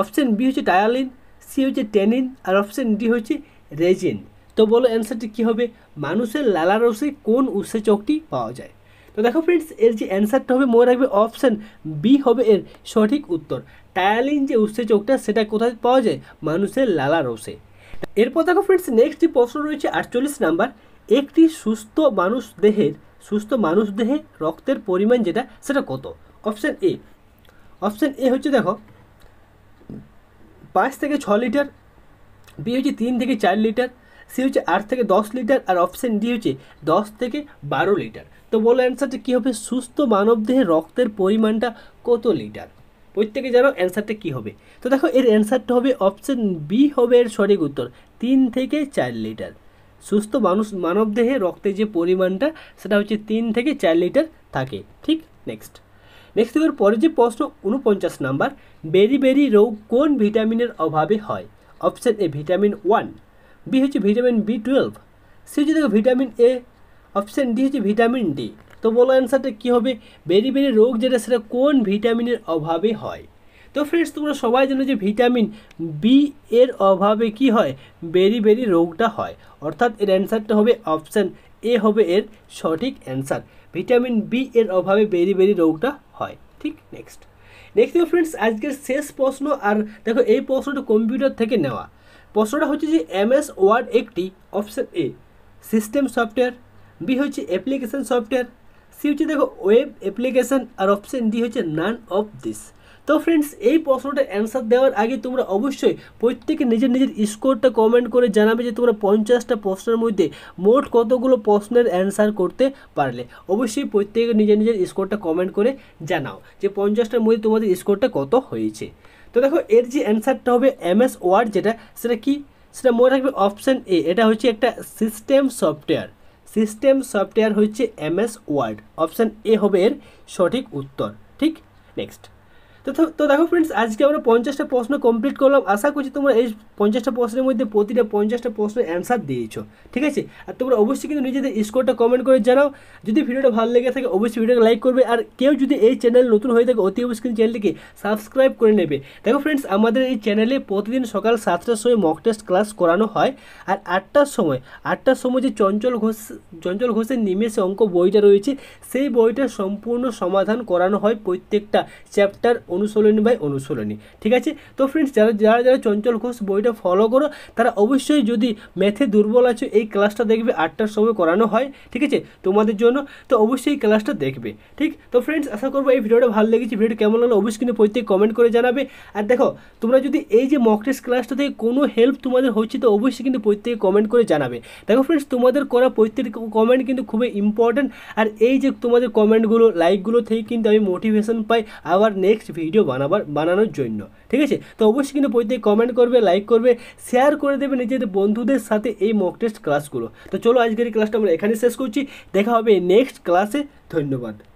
অপশান বি হচ্ছে টায়ালিন সি হচ্ছে টেনিন আর অপশন ডি হচ্ছে রেজিন তো বলো অ্যান্সারটি কী হবে মানুষের রসে কোন উৎসেচকটি পাওয়া যায় তো দেখো ফ্রেন্ডস এর যে অ্যান্সারটা হবে মনে রাখবে অপশান বি হবে এর সঠিক উত্তর টায়ালিন যে উৎসেচকটা সেটা কোথায় পাওয়া যায় মানুষের লালা রসে এরপর দেখো ফ্রেন্ডস নেক্সট যে প্রশ্ন রয়েছে আটচল্লিশ নাম্বার একটি সুস্থ মানুষ দেহের সুস্থ মানুষ দেহে রক্তের পরিমাণ যেটা সেটা কত অপশান এ অপশান এ হচ্ছে দেখো পাঁচ থেকে ছ লিটার বি হচ্ছে তিন থেকে চার লিটার সি হচ্ছে আট থেকে দশ লিটার আর অপশান ডি হচ্ছে দশ থেকে বারো লিটার তো বলো অ্যান্সারটা কী হবে সুস্থ মানবদেহে রক্তের পরিমাণটা কত লিটার প্রত্যেকে জানো অ্যান্সারটা কী হবে তো দেখো এর অ্যান্সারটা হবে অপশন বি হবে এর সঠিক উত্তর তিন থেকে চার লিটার সুস্থ মানুষ মানবদেহে রক্তের যে পরিমাণটা সেটা হচ্ছে তিন থেকে চার লিটার থাকে ঠিক নেক্সট নেক্সট দেখার পরে যে প্রশ্ন উনপঞ্চাশ নাম্বার বেরি বেরি রোগ কোন ভিটামিনের অভাবে হয় option A vitamin one B হচ্ছে ভিটামিন বি টুয়েলভ সে যদি ভিটামিন এ অপশান ডি হচ্ছে ভিটামিন ডি তো বলো অ্যান্সারটা কী হবে বেরি বেরি রোগ যেটা সেটা কোন ভিটামিনের অভাবে হয় তো ফ্রেন্ডস তোমরা সবাই জানো যে ভিটামিন বি এর অভাবে কি হয় বেরি বেরি রোগটা হয় অর্থাৎ এর অ্যান্সারটা হবে অপশান এ হবে এর সঠিক অ্যান্সার ভিটামিন বি এর অভাবে বেরি বেরি রোগটা হয় ঠিক নেক্সট নেক্সট দেখো ফ্রেন্ডস আজকের শেষ প্রশ্ন আর দেখো এই প্রশ্নটা কম্পিউটার থেকে নেওয়া প্রশ্নটা হচ্ছে যে এম এস ওয়ার্ড একটি option A system software B হচ্ছে অ্যাপ্লিকেশান সফটওয়্যার সি হচ্ছে দেখো ওয়েব অ্যাপ্লিকেশান আর অপশান ডি হচ্ছে নান অফ দিস তো ফ্রেন্ডস এই প্রশ্নটার অ্যান্সার দেওয়ার আগে তোমরা অবশ্যই প্রত্যেকে নিজের নিজের স্কোরটা কমেন্ট করে জানাবে যে তোমরা পঞ্চাশটা প্রশ্নের মধ্যে মোট কতগুলো প্রশ্নের অ্যান্সার করতে পারলে অবশ্যই প্রত্যেকে নিজের নিজের স্কোরটা কমেন্ট করে জানাও যে পঞ্চাশটার মধ্যে তোমাদের স্কোরটা কত হয়েছে তো দেখো এর যে অ্যান্সারটা হবে এমএস ওয়ার্ড যেটা সেটা কি সেটা মনে রাখবে অপশান এ এটা হচ্ছে একটা সিস্টেম সফটওয়্যার সিস্টেম সফটওয়্যার হচ্ছে এমএস ওয়ার্ড অপশান এ হবে এর সঠিক উত্তর ঠিক নেক্সট তো তো দেখো ফ্রেন্ডস আজকে আমরা পঞ্চাশটা প্রশ্ন কমপ্লিট করলাম আশা করছি তোমরা এই পঞ্চাশটা প্রশ্নের মধ্যে প্রতিটা পঞ্চাশটা প্রশ্নের অ্যান্সার দিয়েছো ঠিক আছে আর তোমরা অবশ্যই কিন্তু নিজেদের স্কোরটা কমেন্ট করে জানাও যদি ভিডিওটা ভালো লেগে থাকে অবশ্যই ভিডিওটা লাইক করবে আর কেউ যদি এই চ্যানেল নতুন হয়ে থাকে অতি অবশ্যই চ্যানেলটিকে সাবস্ক্রাইব করে নেবে দেখো ফ্রেন্ডস আমাদের এই চ্যানেলে প্রতিদিন সকাল সাতটার সময় মক টেস্ট ক্লাস করানো হয় আর আটটার সময় আটটার সময় যে চঞ্চল ঘোষ চঞ্চল ঘোষের নিমেষে অঙ্ক বইটা রয়েছে সেই বইটার সম্পূর্ণ সমাধান করানো হয় প্রত্যেকটা চ্যাপ্টার অনুশীলনী বাই অনুশীলনী ঠিক আছে তো ফ্রেন্ডস যারা যারা যারা চঞ্চল ঘোষ বইটা ফলো করো তারা অবশ্যই যদি ম্যাথে দুর্বল আছো এই ক্লাসটা দেখবে আটটার সময় করানো হয় ঠিক আছে তোমাদের জন্য তো অবশ্যই এই ক্লাসটা দেখবে ঠিক তো ফ্রেন্ডস আশা করবো এই ভিডিওটা ভালো লেগেছে ভিডিও কেমন লাগলো অবশ্যই কিন্তু প্রত্যেক কমেন্ট করে জানাবে আর দেখো তোমরা যদি এই যে মক টেস্ট ক্লাসটা থেকে কোনো হেল্প তোমাদের হচ্ছে তো অবশ্যই কিন্তু প্রত্যেকে কমেন্ট করে জানাবে দেখো ফ্রেন্ডস তোমাদের করা প্রত্যেক কমেন্ট কিন্তু খুবই ইম্পর্ট্যান্ট আর এই যে তোমাদের কমেন্টগুলো লাইকগুলো থেকে কিন্তু আমি মোটিভেশন পাই আবার নেক্সট ভিডিও বানাবার বানানোর জন্য ঠিক আছে তো অবশ্যই কিন্তু প্রত্যেকে কমেন্ট করবে লাইক করবে শেয়ার করে দেবে নিজেদের বন্ধুদের সাথে এই মক টেস্ট ক্লাসগুলো তো চলো আজকের এই ক্লাসটা আমরা এখানে শেষ করছি দেখা হবে নেক্সট ক্লাসে ধন্যবাদ